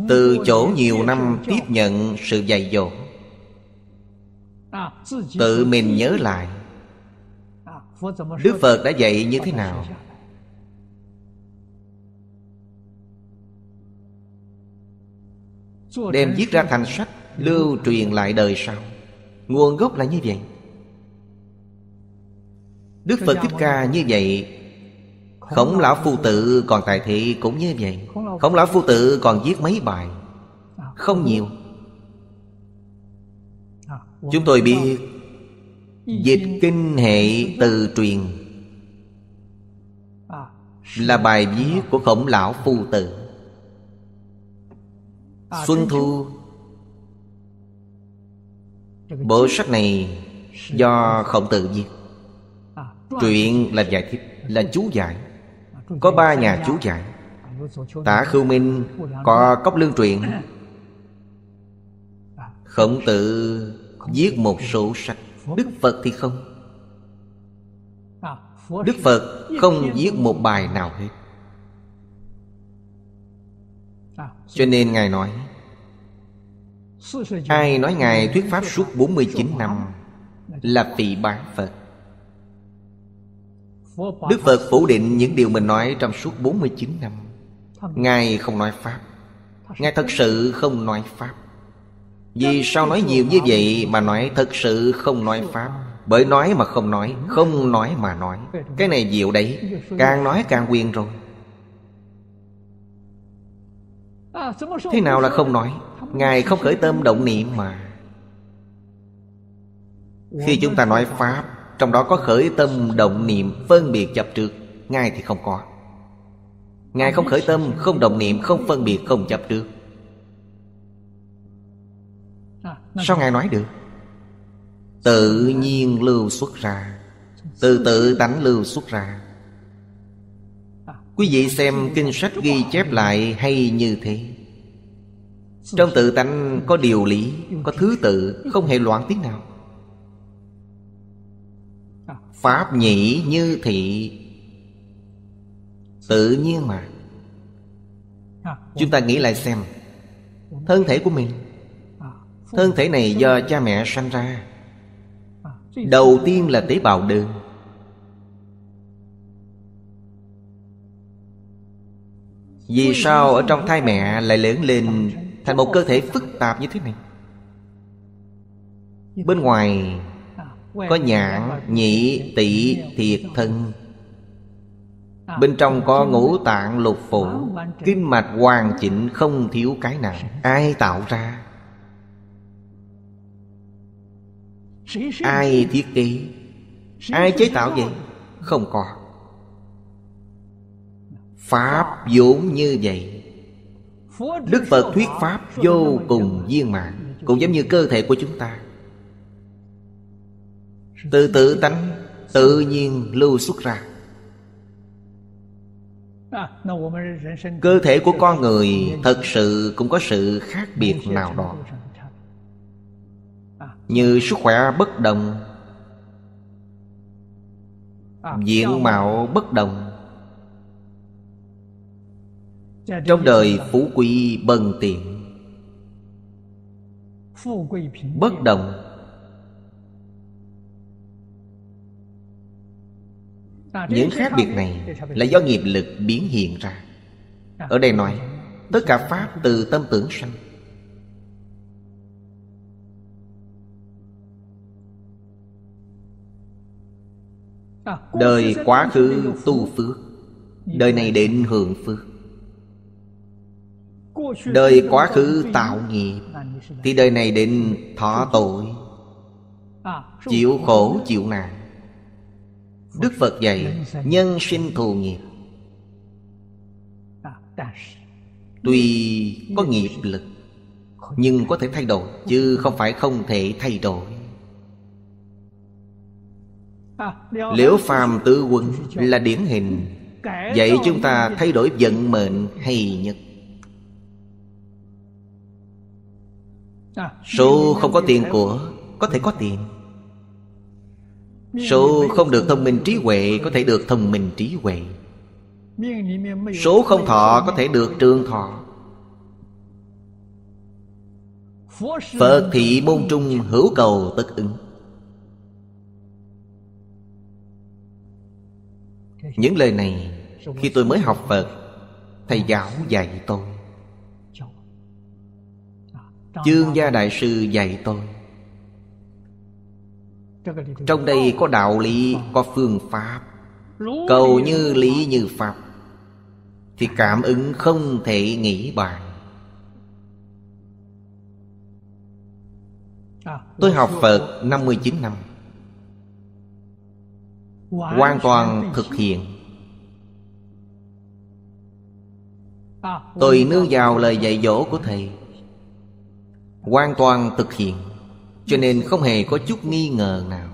từ chỗ nhiều năm tiếp nhận sự dạy dỗ tự mình nhớ lại đức phật đã dạy như thế nào đem viết ra thành sách lưu truyền lại đời sau nguồn gốc là như vậy đức phật thích ca như vậy khổng lão phu tử còn tài thị cũng như vậy khổng lão phu tử còn viết mấy bài không nhiều Chúng tôi biết Dịch kinh hệ từ truyền Là bài viết của khổng lão phu tử Xuân Thu Bộ sách này do khổng tử viết Truyện là giải thích Là chú giải Có ba nhà chú giải Tả Khưu Minh Có Cốc Lương Truyện Khổng tử viết một số sách đức phật thì không đức phật không viết một bài nào hết cho nên ngài nói ai nói ngài thuyết pháp suốt 49 năm là phỉ bán phật Đức Phật phủ định những điều mình nói trong suốt 49 năm Ngài không nói Pháp Ngài thật sự không nói Pháp vì sao nói nhiều như vậy mà nói thật sự không nói Pháp Bởi nói mà không nói Không nói mà nói Cái này diệu đấy Càng nói càng quyền rồi Thế nào là không nói Ngài không khởi tâm động niệm mà Khi chúng ta nói Pháp Trong đó có khởi tâm động niệm Phân biệt chập trước Ngài thì không có Ngài không khởi tâm, không động niệm, không phân biệt, không chấp trước Sao Ngài nói được Tự nhiên lưu xuất ra Từ tự tánh lưu xuất ra Quý vị xem kinh sách ghi chép lại hay như thế Trong tự tánh có điều lý Có thứ tự Không hề loạn tiếng nào Pháp nhĩ như thị Tự nhiên mà Chúng ta nghĩ lại xem Thân thể của mình Thân thể này do cha mẹ sanh ra Đầu tiên là tế bào đơn Vì sao ở trong thai mẹ lại lớn lên Thành một cơ thể phức tạp như thế này Bên ngoài Có nhãn, nhị, tỵ, thiệt thân Bên trong có ngũ tạng lục phủ Kinh mạch hoàn chỉnh không thiếu cái nào Ai tạo ra ai thiết kế ai chế tạo vậy không có pháp vốn như vậy đức phật thuyết pháp vô cùng viên mãn cũng giống như cơ thể của chúng ta từ tự tánh tự nhiên lưu xuất ra cơ thể của con người thật sự cũng có sự khác biệt nào đó như sức khỏe bất đồng à, diện mạo bất đồng dạ, trong đời phú quý bần tiện bất đồng à, những khác biệt này là do nghiệp lực biến hiện ra à. ở đây nói tất cả pháp từ tâm tưởng sanh Đời quá khứ tu phước Đời này định hưởng phước Đời quá khứ tạo nghiệp Thì đời này định thọ tội Chịu khổ chịu nạn Đức Phật dạy Nhân sinh thù nghiệp Tuy có nghiệp lực Nhưng có thể thay đổi Chứ không phải không thể thay đổi liễu phàm tứ quân là điển hình vậy chúng ta thay đổi vận mệnh hay nhất số không có tiền của có thể có tiền Số không được thông minh trí huệ Có thể được thông minh trí huệ Số không thọ có thể được trường thọ Phật thị môn trung hữu cầu tất ứng những lời này khi tôi mới học phật thầy giáo dạy tôi chương gia đại sư dạy tôi trong đây có đạo lý có phương pháp cầu như lý như pháp thì cảm ứng không thể nghĩ bàn Tôi học Phật 59 năm hoàn toàn thực hiện tôi nương vào lời dạy dỗ của thầy hoàn toàn thực hiện cho nên không hề có chút nghi ngờ nào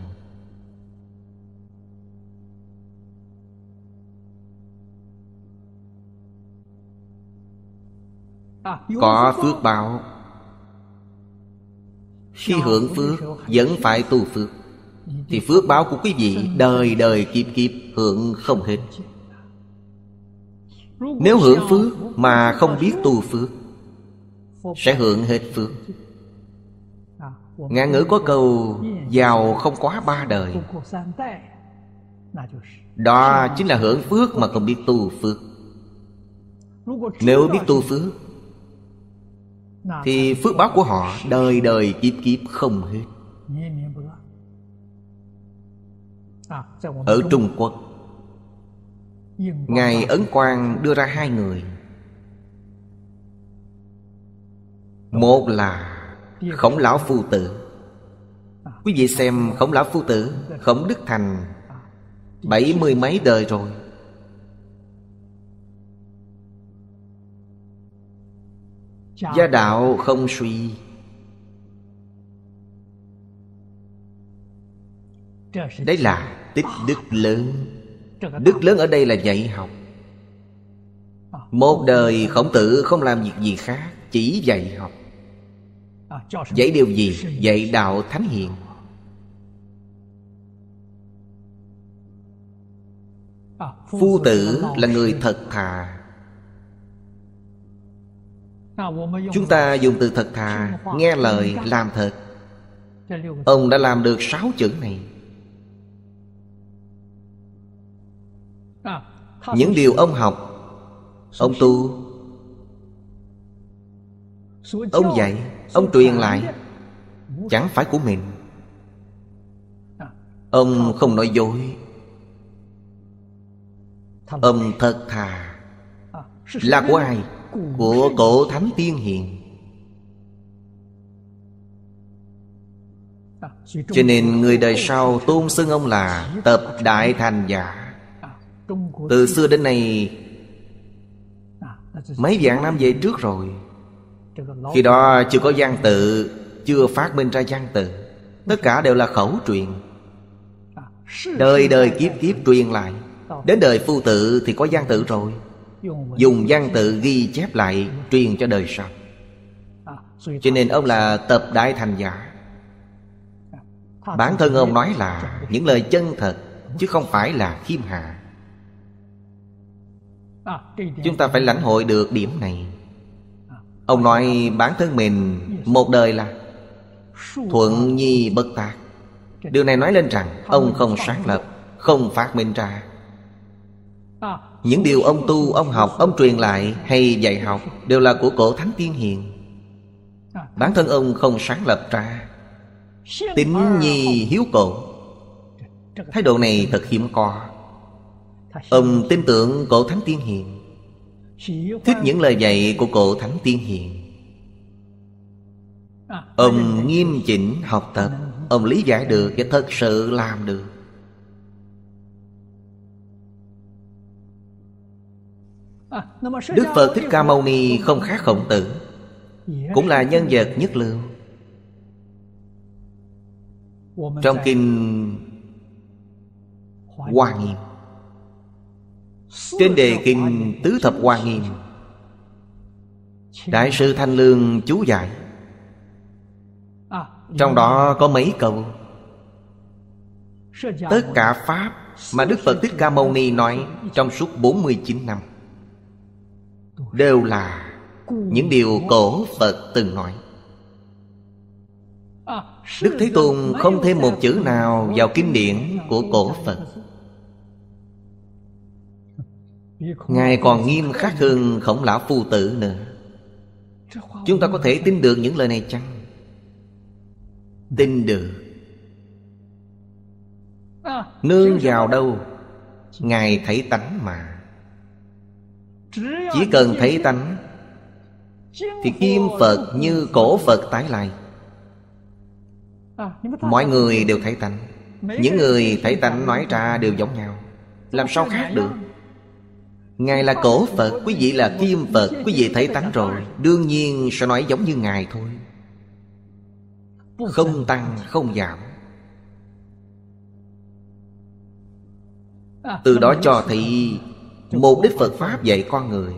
có phước báo khi hưởng phước vẫn phải tu phước thì phước báo của quý vị đời đời kiếp kiếp hưởng không hết Nếu hưởng phước mà không biết tu phước Sẽ hưởng hết phước Ngạn ngữ có câu Giàu không quá ba đời Đó chính là hưởng phước mà không biết tu phước Nếu biết tu phước Thì phước báo của họ đời đời kiếp kiếp không hết ở trung quốc ngài ấn quang đưa ra hai người một là khổng lão phu tử quý vị xem khổng lão phu tử khổng đức thành bảy mươi mấy đời rồi gia đạo không suy đấy là tích đức lớn đức lớn ở đây là dạy học một đời khổng tử không làm việc gì khác chỉ dạy học dạy điều gì dạy đạo thánh hiền phu tử là người thật thà chúng ta dùng từ thật thà nghe lời làm thật ông đã làm được sáu chữ này những điều ông học ông tu ông dạy ông truyền lại chẳng phải của mình ông không nói dối ông thật thà là của ai của cổ thánh tiên hiền cho nên người đời sau tôn xưng ông là tập đại thành giả từ xưa đến nay à, Mấy vạn năm về trước rồi Khi đó chưa có văn tự Chưa phát minh ra văn tự Tất cả đều là khẩu truyền à, Đời đời kiếp kiếp truyền lại Đến đời phu tự thì có văn tự rồi Dùng văn tự ghi chép lại Truyền cho đời sau à, Cho nên ông là tập đại thành giả Bản thân ông nói là Những lời chân thật Chứ không phải là khiêm hạ chúng ta phải lãnh hội được điểm này ông nói bản thân mình một đời là thuận nhi bất tác điều này nói lên rằng ông không sáng lập không phát minh ra những điều ông tu ông học ông truyền lại hay dạy học đều là của cổ thánh tiên hiền bản thân ông không sáng lập ra tính nhi hiếu cổ thái độ này thật hiếm có Ông tin tưởng cổ Thánh Tiên Hiền Thích những lời dạy của cổ Thánh Tiên Hiền Ông nghiêm chỉnh học tập Ông lý giải được và thật sự làm được Đức Phật Thích Ca Mâu Ni không khác khổng tử Cũng là nhân vật nhất lưu Trong kinh Hoa Nghiêm trên đề kinh Tứ Thập Hoa Nghiêm Đại sư Thanh Lương chú giải Trong đó có mấy câu Tất cả Pháp mà Đức Phật Thích Ca Mâu Ni nói Trong suốt 49 năm Đều là những điều cổ Phật từng nói Đức Thế Tôn không thêm một chữ nào vào kinh điển của cổ Phật Ngài còn nghiêm khắc hơn khổng lão phu tử nữa Chúng ta có thể tin được những lời này chăng? Tin được Nương vào đâu? Ngài thấy tánh mà Chỉ cần thấy tánh Thì kim Phật như cổ Phật tái lại Mọi người đều thấy tánh Những người thấy tánh nói ra đều giống nhau Làm sao khác được Ngài là cổ Phật Quý vị là kim Phật Quý vị thấy tánh rồi Đương nhiên sẽ nói giống như Ngài thôi Không tăng không giảm Từ đó cho thấy Mục đích Phật Pháp dạy con người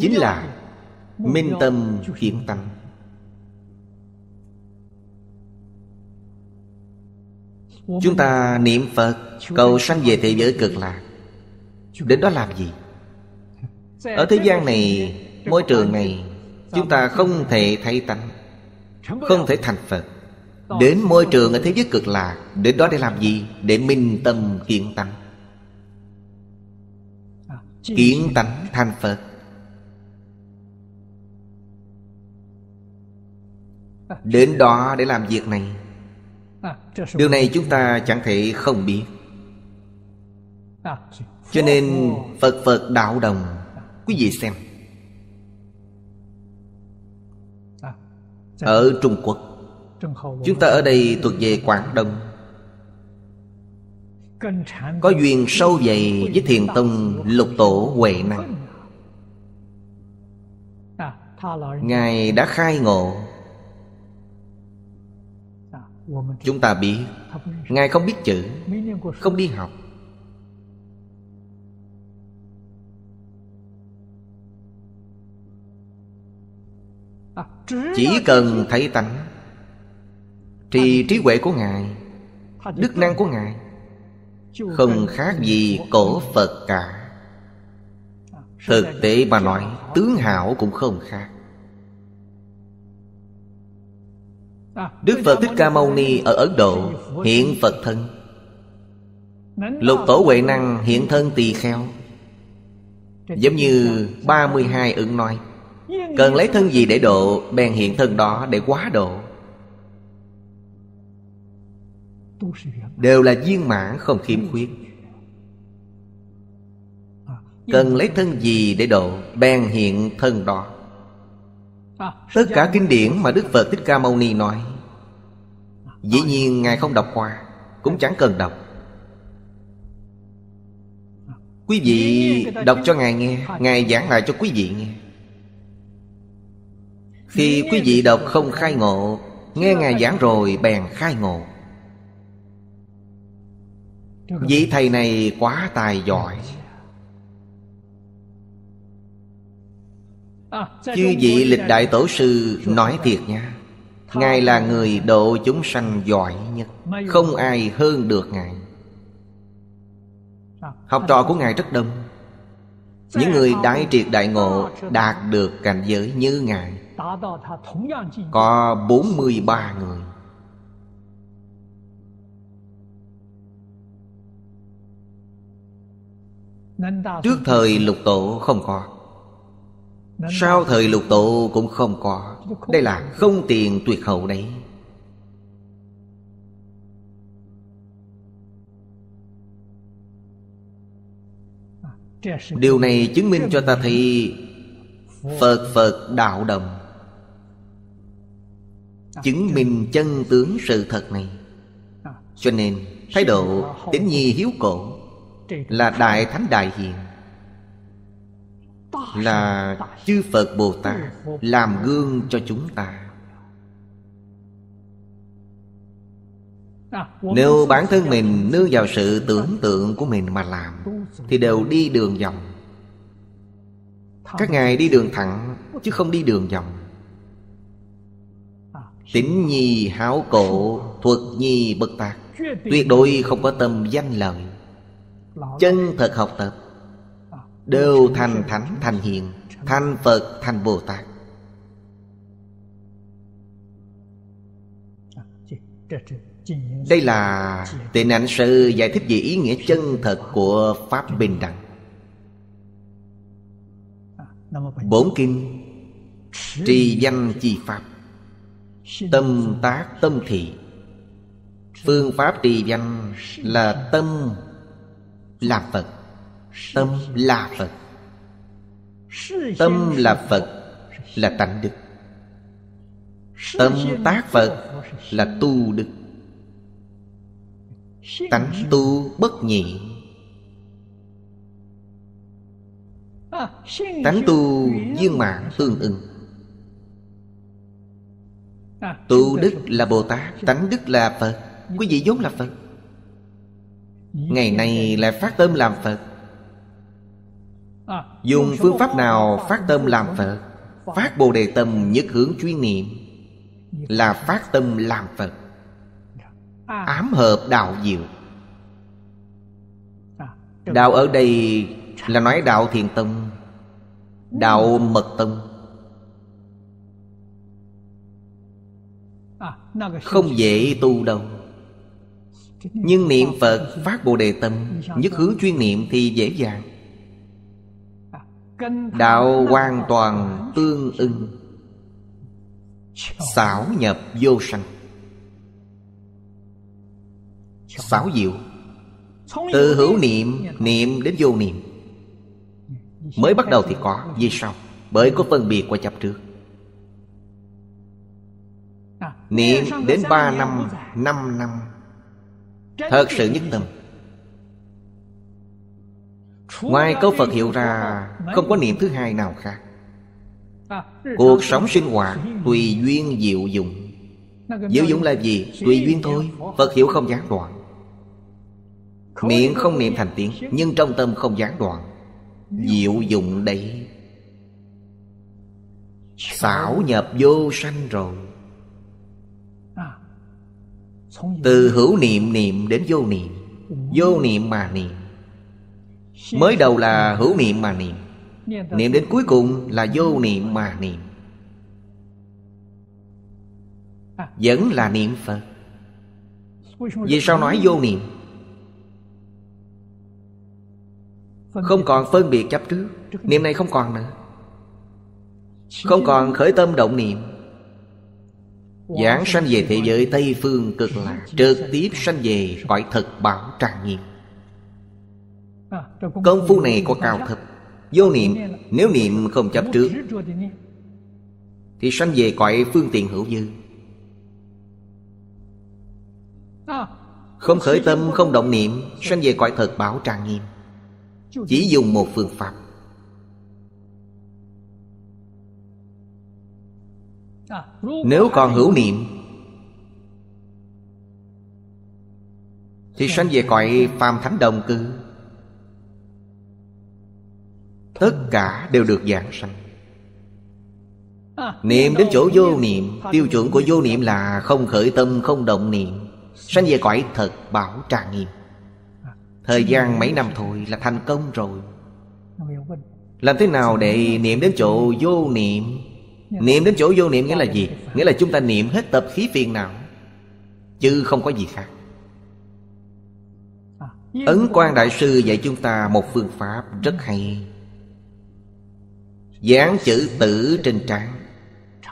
Chính là Minh tâm hiện tâm Chúng ta niệm Phật Cầu sanh về thế giới cực lạc Đến đó làm gì Ở thế gian này Môi trường này Chúng ta không thể thay tánh Không thể thành Phật Đến môi trường ở thế giới cực lạc Đến đó để làm gì Để minh tâm kiến tánh Kiến tánh thành Phật Đến đó để làm việc này Điều này chúng ta chẳng thể không biết cho nên Phật Phật đạo đồng Quý vị xem Ở Trung Quốc Chúng ta ở đây thuộc về Quảng Đông Có duyên sâu dày với Thiền Tông Lục Tổ Huệ Năng Ngài đã khai ngộ Chúng ta biết Ngài không biết chữ Không đi học Chỉ cần thấy tánh Thì trí huệ của Ngài Đức năng của Ngài Không khác gì cổ Phật cả Thực tế mà nói Tướng hảo cũng không khác Đức Phật Thích Ca Mâu Ni ở Ấn Độ Hiện Phật thân Lục tổ huệ năng hiện thân tỳ kheo Giống như 32 ứng nói Cần lấy thân gì để độ Bèn hiện thân đó để quá độ Đều là viên mãn không khiếm khuyết Cần lấy thân gì để độ Bèn hiện thân đó Tất cả kinh điển mà Đức Phật Thích Ca Mâu Ni nói Dĩ nhiên Ngài không đọc qua Cũng chẳng cần đọc Quý vị đọc cho Ngài nghe Ngài giảng lại cho quý vị nghe khi quý vị đọc không khai ngộ Nghe Ngài giảng rồi bèn khai ngộ Vị thầy này quá tài giỏi Chư vị lịch đại tổ sư nói thiệt nha Ngài là người độ chúng sanh giỏi nhất Không ai hơn được Ngài Học trò của Ngài rất đông Những người đại triệt đại ngộ Đạt được cảnh giới như Ngài có 43 người Trước thời lục tổ không có Sau thời lục tổ cũng không có Đây là không tiền tuyệt hậu đấy à, Điều này chứng minh cho ta thấy Phật Phật đạo đồng Chứng minh chân tướng sự thật này Cho nên thái độ tính nhi hiếu cổ Là Đại Thánh Đại Hiền Là chư Phật Bồ Tát Làm gương cho chúng ta Nếu bản thân mình nương vào sự tưởng tượng của mình mà làm Thì đều đi đường vòng Các ngài đi đường thẳng Chứ không đi đường vòng Tính nhi háo cổ Thuật nhi bất tạc Tuyệt đối không có tâm danh lợi Chân thật học tập Đều thành thánh thành hiền Thành Phật thành Bồ Tát Đây là tệ nạn sự giải thích về ý nghĩa chân thật của Pháp Bình Đẳng Bốn Kinh Trì danh chi Pháp Tâm tác tâm thị Phương pháp trì danh là tâm là Phật Tâm là Phật Tâm là Phật là tánh đức Tâm tác Phật là tu đức Tánh tu bất nhị à, Tánh tu viên mạng tương ưng tu đức là bồ tát tánh đức là phật quý vị vốn là phật ngày nay lại phát tâm làm phật dùng phương pháp nào phát tâm làm phật phát bồ đề tâm nhất hướng chuyên niệm là phát tâm làm phật à. ám hợp đạo diệu à. đạo ở đây là nói đạo thiền tâm đạo mật tâm Không dễ tu đâu Nhưng niệm Phật phát Bồ Đề Tâm Nhất hướng chuyên niệm thì dễ dàng Đạo hoàn toàn tương ưng Xảo nhập vô sanh Xảo diệu Từ hữu niệm Niệm đến vô niệm Mới bắt đầu thì có Vì sao? Bởi có phân biệt qua chập trước Niệm đến ba năm, năm năm Thật sự nhất tâm Ngoài câu Phật hiệu ra Không có niệm thứ hai nào khác à, Cuộc sống sinh hoạt Tùy duyên diệu dụng Diệu dụng là gì? Tùy duyên thôi Phật hiểu không gián đoạn Miệng không niệm thành tiếng Nhưng trong tâm không gián đoạn Diệu dụng đấy Xảo nhập vô sanh rồi từ hữu niệm niệm đến vô niệm Vô niệm mà niệm Mới đầu là hữu niệm mà niệm Niệm đến cuối cùng là vô niệm mà niệm à. Vẫn là niệm Phật Vì sao nói vô niệm Không còn phân biệt chấp trước Niệm này không còn nữa Không còn khởi tâm động niệm Giảng sanh về thế giới Tây Phương cực lạc Trực tiếp sanh về cõi thật bảo trang nghiêm à, Công phu này có cao thật Vô niệm Nếu niệm không chấp trước Thì sanh về cõi phương tiện hữu dư à, Không khởi tâm không động niệm Sanh về cõi thật bảo trang nghiêm Chỉ dùng một phương pháp Nếu còn hữu niệm Thì sanh về cõi phàm thánh đồng cư Tất cả đều được giảng sanh Niệm đến chỗ vô niệm Tiêu chuẩn của vô niệm là không khởi tâm không động niệm Sanh về cõi thật bảo tràng nghiêm Thời gian mấy năm thôi là thành công rồi Làm thế nào để niệm đến chỗ vô niệm Dạ. Niệm đến chỗ vô niệm nghĩa là dạ. gì? Nghĩa là chúng ta niệm hết tập khí phiền não Chứ không có gì khác à. Ấn quan đại sư dạy chúng ta một phương pháp rất hay Dán chữ tử trên trán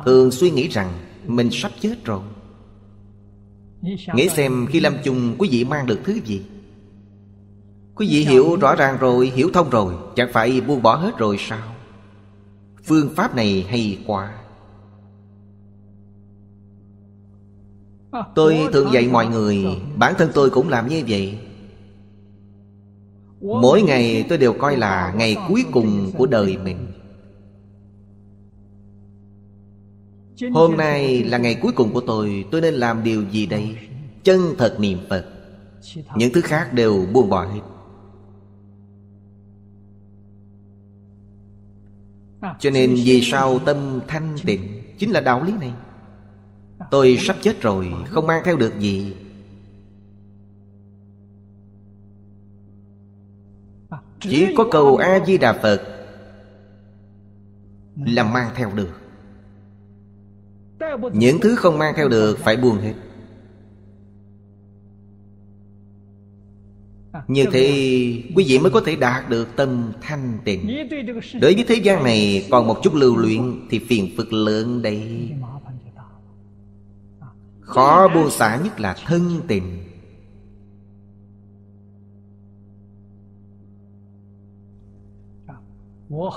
Thường suy nghĩ rằng mình sắp chết rồi Nghĩ xem khi lâm chung quý vị mang được thứ gì Quý vị dạ. hiểu rõ ràng rồi, hiểu thông rồi Chẳng phải buông bỏ hết rồi sao Phương pháp này hay quá Tôi thường dạy mọi người Bản thân tôi cũng làm như vậy Mỗi ngày tôi đều coi là ngày cuối cùng của đời mình Hôm nay là ngày cuối cùng của tôi Tôi nên làm điều gì đây Chân thật niệm Phật Những thứ khác đều buông bỏ hết À, Cho nên vì sao tâm thanh tịnh Chính là đạo lý này à. Tôi sắp chết rồi Không mang theo được gì à, Chỉ có cầu A-di-đà Phật ừ. Là mang theo được Những thứ không mang theo được Phải buồn hết Như thế quý vị mới có thể đạt được tâm thanh tịnh Đối với thế gian này còn một chút lưu luyện Thì phiền phức lớn đây Khó buông xả nhất là thân tình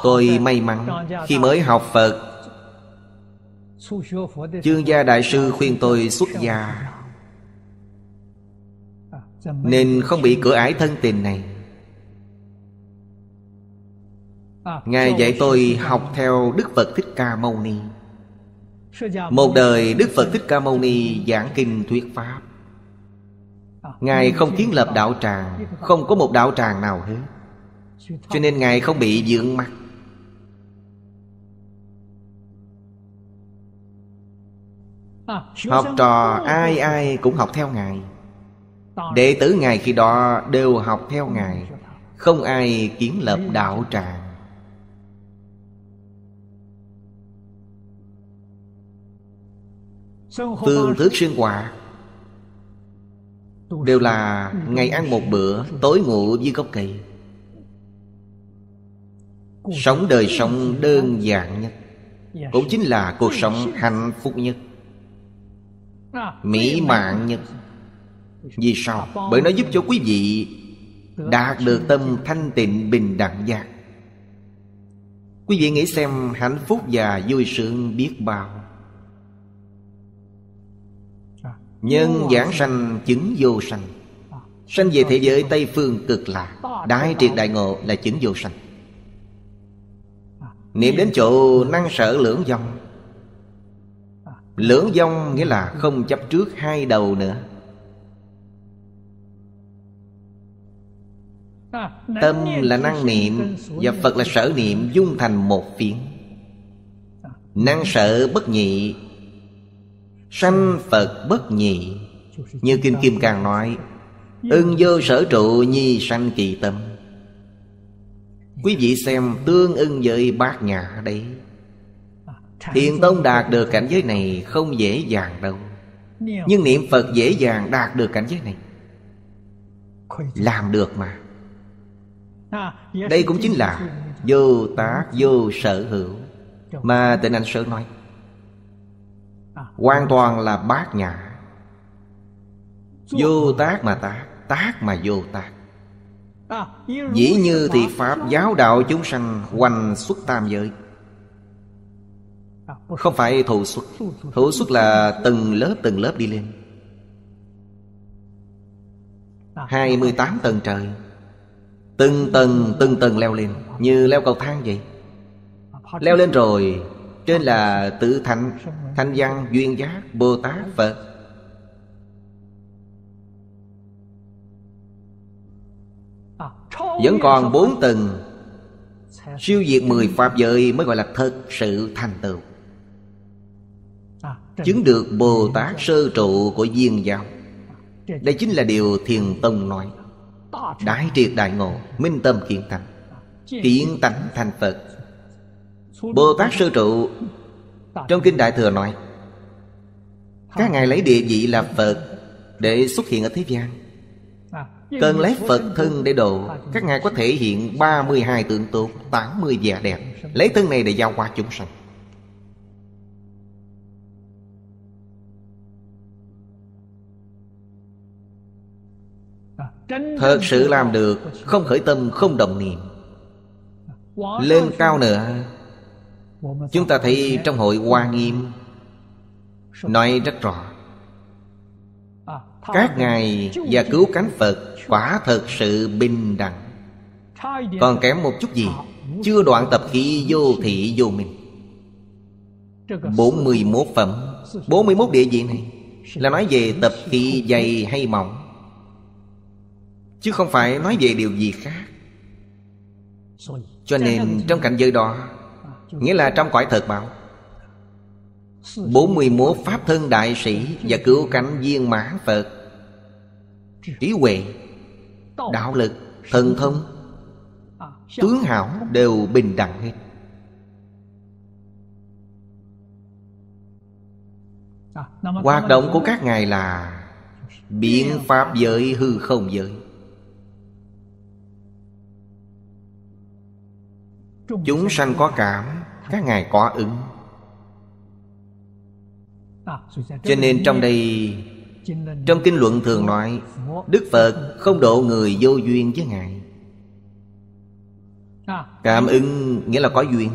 Tôi may mắn khi mới học Phật Chương gia đại sư khuyên tôi xuất gia nên không bị cửa ải thân tình này Ngài dạy tôi học theo Đức Phật Thích Ca Mâu Ni Một đời Đức Phật Thích Ca Mâu Ni giảng kinh thuyết Pháp Ngài không kiến lập đạo tràng Không có một đạo tràng nào hết Cho nên Ngài không bị dưỡng mặt Học trò ai ai cũng học theo Ngài Đệ tử Ngài khi đó đều học theo Ngài Không ai kiến lập đạo tràng Phương thức sinh hoạt Đều là ngày ăn một bữa Tối ngủ dưới gốc cây Sống đời sống đơn giản nhất Cũng chính là cuộc sống hạnh phúc nhất Mỹ mãn nhất vì sao? Bởi nó giúp cho quý vị Đạt được tâm thanh tịnh bình đẳng giác Quý vị nghĩ xem hạnh phúc và vui sướng biết bao Nhân giảng sanh chứng vô sanh Sanh về thế giới Tây Phương cực lạc Đại triệt đại ngộ là chứng vô sanh Niệm đến chỗ năng sở lưỡng dòng Lưỡng dòng nghĩa là không chấp trước hai đầu nữa Tâm là năng niệm Và Phật là sở niệm dung thành một phiến Năng sở bất nhị Sanh Phật bất nhị Như Kim Kim Càng nói Ưng vô sở trụ nhi sanh kỳ tâm Quý vị xem tương ưng với bát nhà đấy Thiền Tông đạt được cảnh giới này không dễ dàng đâu Nhưng niệm Phật dễ dàng đạt được cảnh giới này Làm được mà đây cũng chính là Vô tác vô sở hữu Mà tịnh anh sở nói Hoàn toàn là bát nhã Vô tác mà tác Tác mà vô tác Dĩ như thì Pháp giáo đạo chúng sanh Hoành xuất tam giới Không phải thù xuất Thù xuất là từng lớp từng lớp đi lên 28 tầng trời Từng tầng từng tầng leo lên Như leo cầu thang vậy Leo lên rồi Trên là tự thành Thanh văn duyên giác Bồ Tát Phật Vẫn còn bốn tầng Siêu diệt mười pháp giới mới gọi là thật sự thành tựu Chứng được Bồ Tát sơ trụ của duyên giáo Đây chính là điều Thiền Tông nói Đại triệt đại ngộ Minh tâm kiến tánh Kiến tánh thành Phật Bồ Tát Sư Trụ Trong Kinh Đại Thừa nói Các ngài lấy địa vị là Phật Để xuất hiện ở thế gian Cần lấy Phật thân để độ Các ngài có thể hiện 32 tượng tốt 80 vẻ đẹp Lấy thân này để giao qua chúng sanh Thật sự làm được Không khởi tâm không đồng niệm Lên cao nữa Chúng ta thấy trong hội Hoa Nghiêm Nói rất rõ Các ngài và cứu cánh Phật Quả thật sự bình đẳng Còn kém một chút gì Chưa đoạn tập khí vô thị vô minh 41 phẩm 41 địa vị này Là nói về tập khí dày hay mỏng chứ không phải nói về điều gì khác cho nên trong cảnh giới đó Nghĩa là trong cõi thật bảo 41 Pháp thân đại sĩ Và cứu cánh viên mãn Phật Trí huệ Đạo lực Thần thông Tướng hảo đều bình đẳng hết Hoạt động của các ngài là Biện pháp giới hư không giới Chúng sanh có cảm Các ngài có ứng à, Cho nên trong đây Trong kinh luận thường nói Đức Phật không độ người vô duyên với ngài à, Cảm ứng nghĩa là có duyên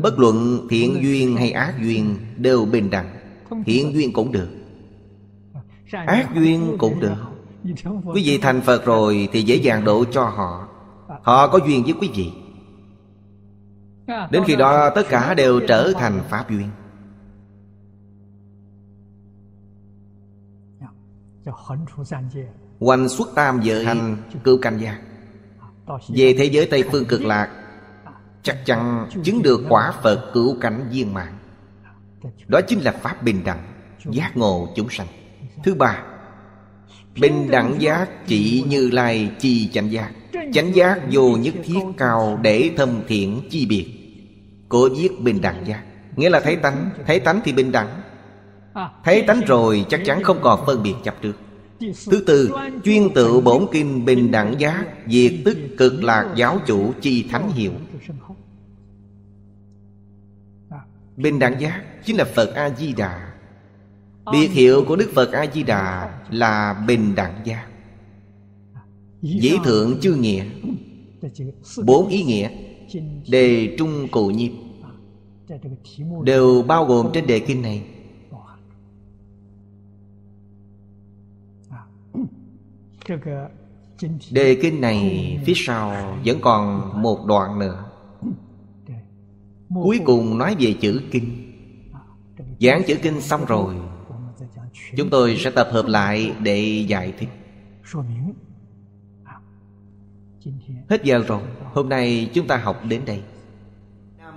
Bất luận thiện duyên hay ác duyên Đều bình đẳng Thiện duyên cũng được à, Ác duyên cũng được Quý vị thành Phật rồi Thì dễ dàng độ cho họ Họ có duyên với quý vị Đến khi đó tất cả đều trở thành Pháp duyên Hoành xuất tam giới thành cựu cảnh gia Về thế giới Tây Phương cực lạc Chắc chắn chứng được quả Phật cựu cảnh viên mạng Đó chính là Pháp bình đẳng Giác ngộ chúng sanh Thứ ba Bình đẳng giác chỉ như lai chi chánh giác Chánh giác vô nhất thiết cao để thâm thiện chi biệt Cố giết bình đẳng giác Nghĩa là thấy tánh Thấy tánh thì bình đẳng Thấy tánh rồi chắc chắn không còn phân biệt chấp trước Thứ tư Chuyên tự bổn kim bình đẳng giá Diệt tức cực lạc giáo chủ chi thánh hiệu Bình đẳng giá chính là Phật A-di-đà Biệt hiệu của Đức Phật A-di-đà là bình đẳng giá Dĩ thượng chư nghĩa Bốn ý nghĩa Đề trung cụ nhiếp đều bao gồm trên đề kinh này đề kinh này phía sau vẫn còn một đoạn nữa cuối cùng nói về chữ kinh giảng chữ kinh xong rồi chúng tôi sẽ tập hợp lại để giải thích hết giờ rồi hôm nay chúng ta học đến đây